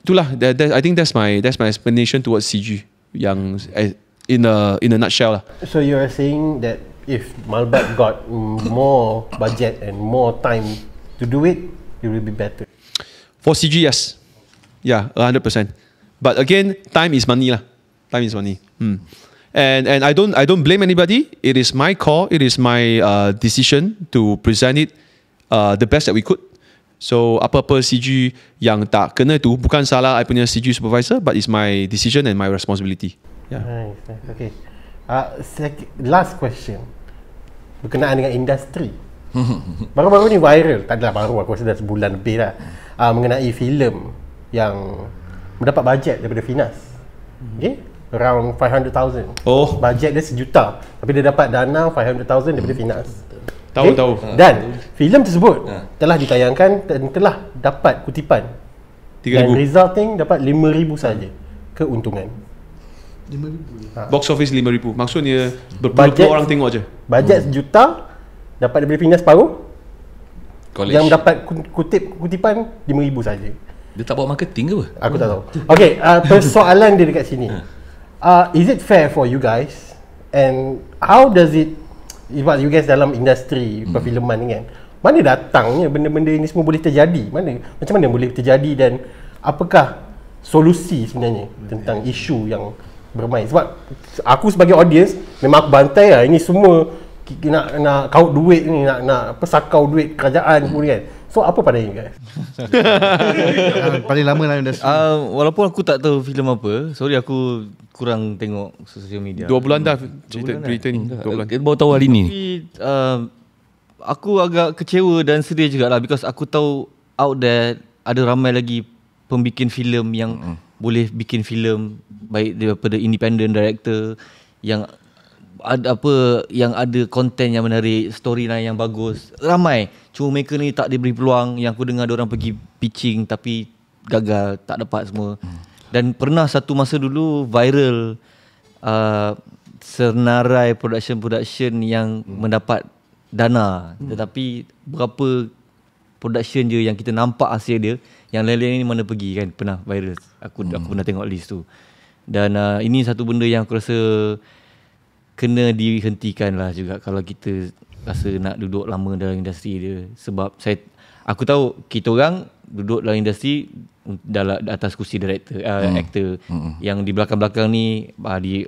Speaker 3: itulah that, that, I think that's my that's my explanation towards CG yang eh, in a in a nutshell lah.
Speaker 5: So you are saying that if Malbat got more budget and more time to do it, it will be better.
Speaker 3: For CG, yes, yeah, hundred percent. But again, time is money lah. Time is money. Hmm. And and I don't I don't blame anybody. It is my call. It is my uh, decision to present it uh, the best that we could. So apa-apa CG yang tak kena tu bukan salah I punya CG supervisor but it's my decision and my responsibility.
Speaker 7: Yeah. Ya. Nice.
Speaker 5: Okay. Uh, second last question berkenaan dengan industri. Baru-baru ni viral, tak adalah baru aku rasa dah sebulan lebih dah. Hmm. Uh, mengenai filem yang mendapat bajet daripada Finas. Hmm. Okay? Around 500,000. Oh. Bajet dia sejuta. Tapi dia dapat dana 500,000 daripada hmm. Finas.
Speaker 7: Tahu okay? Eh? tahu. Ah.
Speaker 5: Dan ha. filem tersebut ha. telah ditayangkan dan telah dapat kutipan 3000. Dan resulting dapat 5000 saja keuntungan.
Speaker 3: 5000. Ya? Ha. Box office 5000. Maksudnya berpuluh orang tengok aje.
Speaker 5: Bajet hmm. sejuta dapat daripada pindah separuh. College. Yang dapat kutip kutipan 5000 saja. Dia tak buat marketing ke apa? Aku hmm. tak tahu. Okay, uh, persoalan dia dekat sini. Hmm. Uh, is it fair for you guys? And how does it sebab you guys dalam industri hmm. perfilman ni kan Mana datangnya benda-benda ini semua boleh terjadi? Mana Macam mana boleh terjadi dan Apakah solusi sebenarnya tentang isu yang bermain sebab aku sebagai audience memang aku bantai lah ini semua nak nak kau duit ni nak nak pesakau duit kerajaan hmm. pun kan so apa pada ini guys
Speaker 1: ah, paling lama lah industri
Speaker 2: uh, walaupun aku tak tahu filem apa sorry aku kurang tengok sosial media. Dua bulan dah cerita kan? Dua bulan. Kita baru tahu hari ni. Uh, aku agak kecewa dan sedih juga lah because aku tahu out there ada ramai lagi pembikin filem yang mm-hmm. boleh bikin filem baik daripada independent director yang ada apa yang ada konten yang menarik, storyline yang bagus. Ramai. Cuma mereka ni tak diberi peluang yang aku dengar orang pergi pitching tapi gagal, tak dapat semua. Mm. Dan pernah satu masa dulu viral uh, senarai production-production yang hmm. mendapat dana. Hmm. Tetapi berapa production je yang kita nampak hasil dia, yang lain-lain ni mana pergi kan? Pernah viral. Aku hmm. aku pernah tengok list tu. Dan uh, ini satu benda yang aku rasa kena dihentikan lah juga kalau kita rasa nak duduk lama dalam industri dia. Sebab saya aku tahu kita orang duduk dalam industri dalam atas kursi director uh, hmm. actor hmm. yang di belakang-belakang ni uh, di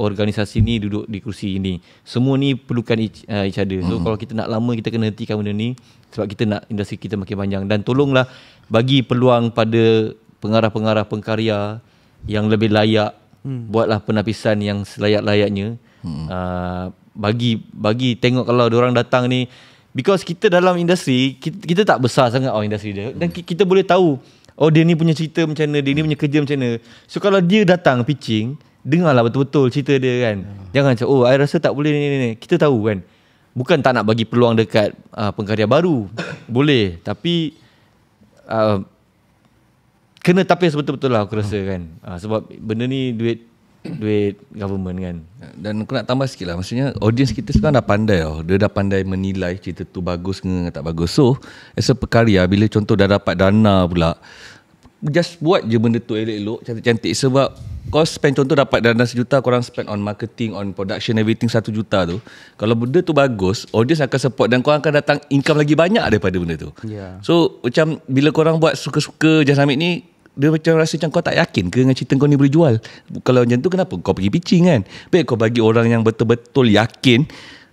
Speaker 2: organisasi ni duduk di kursi ini semua ni perlukan each, uh, each other so hmm. kalau kita nak lama kita kena hentikan benda ni sebab kita nak industri kita makin panjang dan tolonglah bagi peluang pada pengarah-pengarah pengkarya yang lebih layak hmm. buatlah penapisan yang selayak-layaknya hmm. uh, bagi bagi tengok kalau orang datang ni because kita dalam industri kita, kita tak besar sangat oh industri dia dan hmm. kita boleh tahu Oh dia ni punya cerita macam mana Dia ni punya kerja macam mana So kalau dia datang pitching Dengarlah betul-betul cerita dia kan hmm. Jangan macam Oh saya rasa tak boleh ni ni ni Kita tahu kan Bukan tak nak bagi peluang dekat uh, Pengkarya baru Boleh Tapi uh, Kena tapi sebetul-betul lah aku rasa hmm. kan uh, Sebab benda ni duit Duit government kan
Speaker 4: Dan aku nak tambah sikit lah Maksudnya audience kita sekarang dah pandai oh. Dia dah pandai menilai cerita tu bagus ke tak bagus So as a pekarya bila contoh dah dapat dana pula just buat je benda tu elok-elok cantik-cantik sebab kau spend contoh dapat dana sejuta korang spend on marketing on production everything satu juta tu kalau benda tu bagus audience akan support dan korang akan datang income lagi banyak daripada benda tu yeah. so macam bila korang buat suka-suka just ambil ni dia macam rasa macam kau tak yakin ke dengan cerita kau ni boleh jual kalau macam tu kenapa kau pergi pitching kan baik kau bagi orang yang betul-betul yakin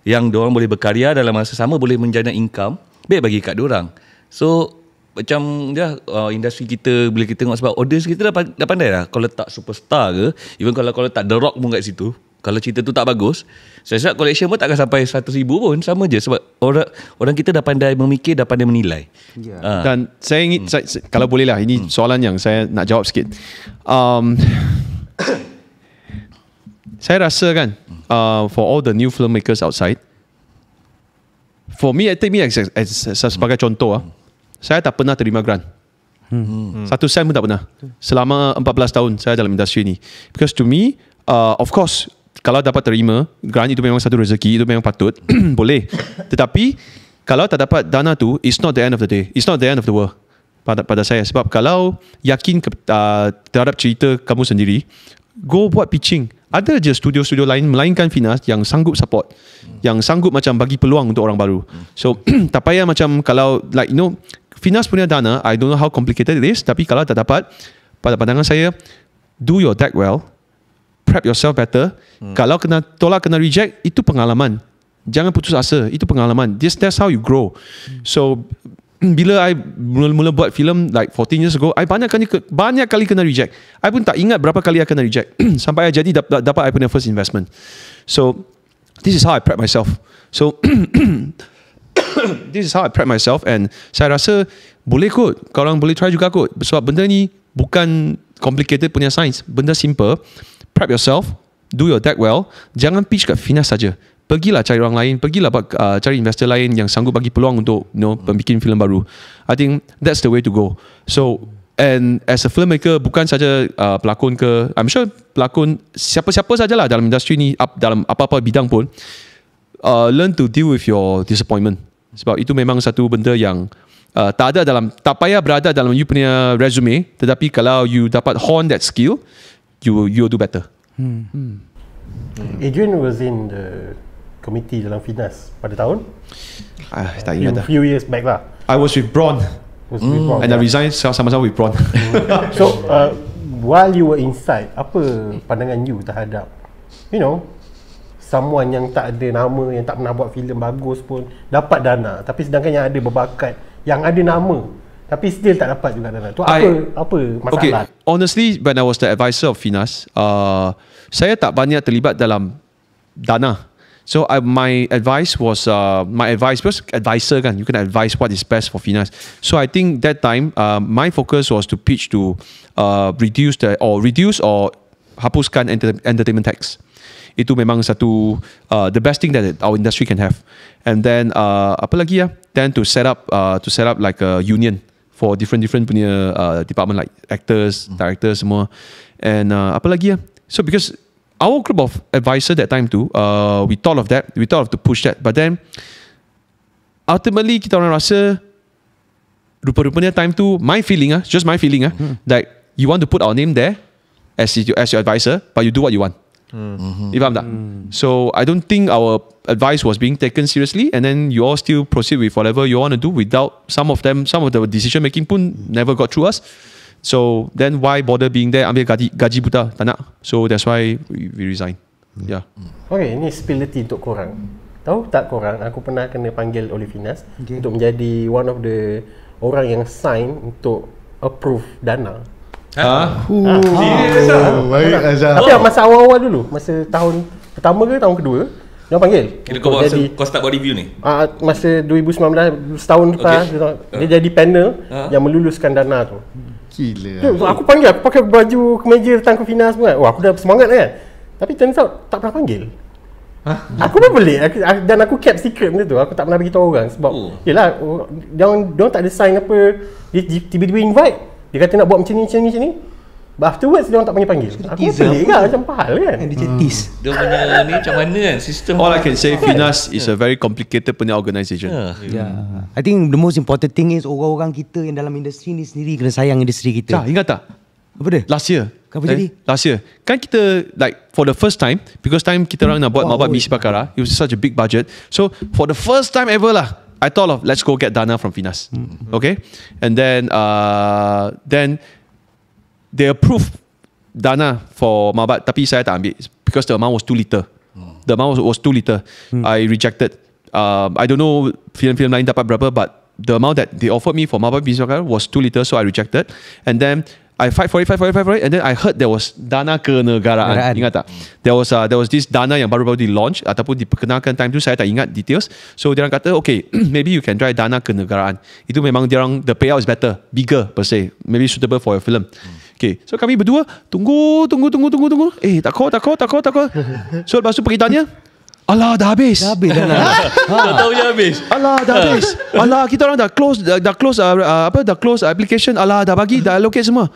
Speaker 4: yang diorang boleh berkarya dalam masa sama boleh menjana income baik bagi kat orang. so macam dia uh, industri kita bila kita tengok sebab audience kita dah, dah pandai lah kalau tak superstar ke even kalau kalau tak The Rock pun kat situ kalau cerita tu tak bagus saya rasa collection pun akan sampai 100 ribu pun sama je sebab orang orang kita
Speaker 3: dah pandai memikir dah pandai menilai yeah. Ya. uh. dan saya ingin hmm. saya, kalau boleh lah ini hmm. soalan yang saya nak jawab sikit um, saya rasa kan hmm. uh, for all the new filmmakers outside for me I take me as, as, as, as sebagai hmm. contoh ah. Uh, saya tak pernah terima grant. Hmm. Satu sen pun tak pernah. Selama 14 tahun saya dalam industri ni. Because to me, uh, of course, kalau dapat terima, grant itu memang satu rezeki, itu memang patut. Boleh. Tetapi, kalau tak dapat dana tu, it's not the end of the day. It's not the end of the world pada, pada saya. Sebab kalau yakin ke, uh, terhadap cerita kamu sendiri, go buat pitching. Ada je studio-studio lain melainkan Finas yang sanggup support. Hmm. Yang sanggup macam bagi peluang untuk orang baru. Hmm. So, tak payah macam kalau, like you know, Finas punya dana, I don't know how complicated it is, tapi kalau tak dapat, pada pandangan saya, do your deck well, prep yourself better. Hmm. Kalau kena tolak, kena reject, itu pengalaman. Jangan putus asa, itu pengalaman. This, that's how you grow. Hmm. So, bila I mula-mula buat filem like 14 years ago, I banyak kali, banyak kali kena reject. I pun tak ingat berapa kali I kena reject. Sampai I jadi dapat, dapat I punya first investment. So, this is how I prep myself. So, this is how I prep myself and saya rasa boleh kot orang boleh try juga kot sebab benda ni bukan complicated punya science benda simple prep yourself do your deck well jangan pitch kat Finas saja. pergilah cari orang lain pergilah uh, cari investor lain yang sanggup bagi peluang untuk you know pembikin filem baru I think that's the way to go so and as a filmmaker bukan saja uh, pelakon ke I'm sure pelakon siapa-siapa sajalah dalam industri ni up, dalam apa-apa bidang pun uh, learn to deal with your disappointment. Sebab itu memang satu benda yang uh, tak ada dalam tak payah berada dalam you punya resume. Tetapi kalau you dapat hone that skill, you you do better.
Speaker 7: Hmm. hmm.
Speaker 5: Adrian was in the committee dalam fitness pada tahun.
Speaker 3: Ah, tak ingat dah. Few years back lah. I was with Braun. mm. And I resigned sama-sama with Braun.
Speaker 5: so, uh, while you were inside, apa pandangan you terhadap, you know, someone yang tak ada nama yang tak pernah buat filem bagus pun dapat dana tapi sedangkan yang ada berbakat yang ada nama tapi still tak dapat juga dana tu apa I, apa masalah okay.
Speaker 3: honestly when i was the advisor of finas uh, saya tak banyak terlibat dalam dana So I, my advice was uh, my advice was advisor kan you can advise what is best for Finas. So I think that time uh, my focus was to pitch to uh, reduce the or reduce or hapuskan entertainment tax. Mm itu memang satu uh, the best thing that our industry can have. And then uh, apa lagi ya? Then to set up uh, to set up like a union for different different punya uh, department like actors, mm. directors semua. And uh, apa lagi ya? So because our group of advisor that time too, uh, we thought of that, we thought of to push that. But then ultimately kita orang rasa rupa-rupanya time tu my feeling ah, just my feeling ah, mm. that you want to put our name there as your, as your advisor, but you do what you want. Mm-hmm. You mm So I don't think our advice was being taken seriously, and then you all still proceed with whatever you want to do without some of them, some of the decision making pun never got through us. So then why bother being there? Ambil gaji, gaji buta, tana. So that's why we, we resign. Mm. Yeah.
Speaker 5: Mm. Okay, ini spilleti untuk korang. Tahu tak korang, aku pernah kena panggil Olivinas okay. untuk menjadi one of the orang yang sign untuk approve dana. Ha? Ha? ha baik Azhar. Tapi masa awal-awal dulu, masa tahun pertama ke tahun kedua, dia panggil. Kira kau, jadi,
Speaker 4: kau start buat review ni?
Speaker 5: Ah, uh, masa 2019, setahun okay. lepas, dia, uh. dia jadi panel uh. yang meluluskan dana tu. Gila. Tu, aku panggil, aku pakai baju kemeja datang ke final semua. Wah, aku dah semangat kan. Tapi turns out, tak pernah panggil. Huh? Aku pun pelik dan aku kept secret benda tu. Aku tak pernah beritahu orang sebab oh. yelah, oh, dia orang tak ada sign apa. Dia tiba-tiba invite, dia kata nak buat macam ni, macam ni, macam ni. But afterwards dia orang tak panggil-panggil. Aku lah. pelik lah kan? macam pahal kan. Dia macam tease.
Speaker 6: Hmm. Dia punya
Speaker 3: ni macam mana kan sistem. All I can say kan? Finas is kan? a very complicated punya organisation. Yeah.
Speaker 7: Yeah.
Speaker 6: yeah. I think the most important thing is orang-orang kita yang dalam industri ni sendiri kena sayang industri kita. Tak,
Speaker 3: ingat tak? Apa dia? Last year. Kenapa eh? jadi? Last year. Kan kita like for the first time because time kita orang hmm. nak buat oh, hmm. mabat oh, misi bakara it was such a big budget. So for the first time ever lah I thought of let's go get Dana from Finas. Mm-hmm. Okay? And then uh, then they approved Dana for Mabat tapi saya tak ambil because the amount was too little. Oh. The amount was, was too little. Mm. I rejected. Um, I don't know film-film lain dapat berapa but the amount that they offered me for Mabat Bisakar was too little so I rejected. And then I fight 45, 45, 45, and then I heard there was Dana ke negara. Ingat tak? There was uh, there was this Dana yang baru-baru di launch ataupun diperkenalkan time tu saya tak ingat details. So dia orang kata, okay, maybe you can try Dana ke negaraan. Itu memang dia orang the payout is better, bigger per se, maybe suitable for your film. Hmm. Okay, so kami berdua tunggu, tunggu, tunggu, tunggu, tunggu. Eh, tak kau, tak kau, tak kau, tak kau. So lepas tu pergi tanya, Alah dah habis. Dah habis. Dah ha. tahu dia habis. Alah dah ha. habis. Alah kita orang dah close dah, dah close uh, uh, apa dah close application. Alah dah bagi dah allocate semua.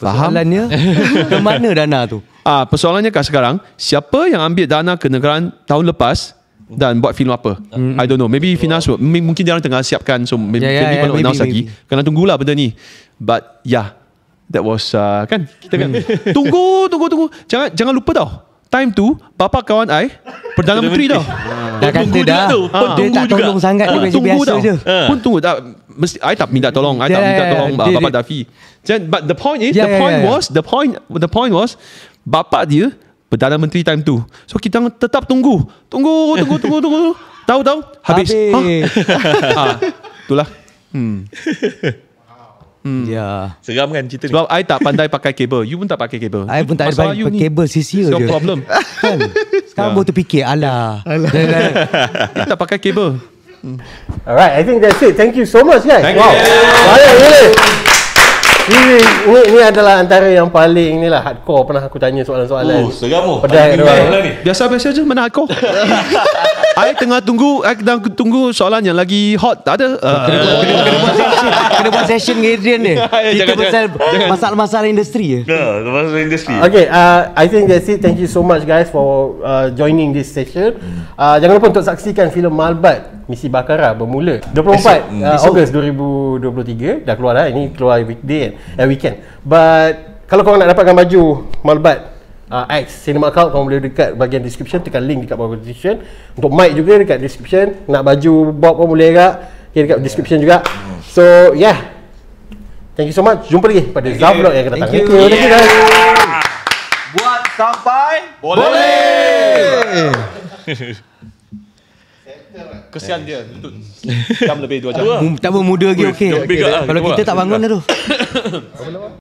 Speaker 3: Soalannya ke mana dana tu? Ah, persoalannya kat sekarang, siapa yang ambil dana ke negara tahun lepas dan buat film apa? Mm-hmm. I don't know. Maybe oh. Finas mungkin dia orang tengah siapkan so maybe yeah, yeah, yeah, maybe, maybe, lagi. Kena tunggulah benda ni. But yeah. That was uh, kan kita kan hmm. tunggu tunggu tunggu jangan jangan lupa tau time tu bapa kawan I Perdana Menteri tau. Dah kata dah. Ah. Ah. Pun tunggu juga. Dia tak tolong sangat ha. dia biasa Pun tunggu mesti I tak minta tolong, I tak minta tolong yeah, bapa Dafi. Then but the point is yeah, the point yeah, yeah, yeah. was the point the point was bapa dia Perdana Menteri time tu. So kita tetap tunggu. Tunggu, tunggu, tunggu, tunggu. Tahu tahu habis. Habis. Huh? ha. Ah, itulah. Hmm. Hmm. Ya. Yeah. Seram kan cerita ni. Sebab I tak pandai pakai kabel. You pun tak pakai kabel. I pun tak pandai pakai
Speaker 6: kabel sisi je. Your problem. kan? Sekarang yeah. baru terfikir. Alah. Alah.
Speaker 3: Kita tak pakai kabel. Mm.
Speaker 5: Alright, I think that's it. Thank you so much guys. Thank wow. Banyak gila. Ini, ini, ini adalah antara yang paling ni lah hardcore pernah aku tanya soalan-soalan. Oh, segamu. Oh. Pedai lah
Speaker 3: ni. Biasa biasa je mana aku. Aku tengah tunggu, aku tengah tunggu soalan yang lagi hot. Tak ada. kena, eh, buat, session, kena session dengan Adrian ni. Ya, Kita pasal
Speaker 5: masalah-masalah industri Ya, yeah, masalah industri. Okay, uh, I think that's it. Thank you so much guys for uh, joining this session. Uh, jangan lupa untuk saksikan filem Malbat misi Bakara bermula 24 Esok. Uh, Ogos 2023 dah keluar dah ini keluar weekday kan, eh, weekend but kalau kau nak dapatkan baju Malbat uh, X Cinema kau kau boleh dekat bahagian description tekan link dekat bawah description untuk mic juga dekat description nak baju Bob pun boleh juga okay, dekat yeah. description juga so yeah thank you so much jumpa lagi pada zavlog yang akan datang
Speaker 7: thank you, thank you. Yeah. Thank you
Speaker 2: buat sampai boleh, boleh.
Speaker 7: 嘿嘿嘿。
Speaker 3: Kesian dia Jam lebih 2 jam Tak apa muda lagi okey lah, Kalau kita lah. tak bangun dah tu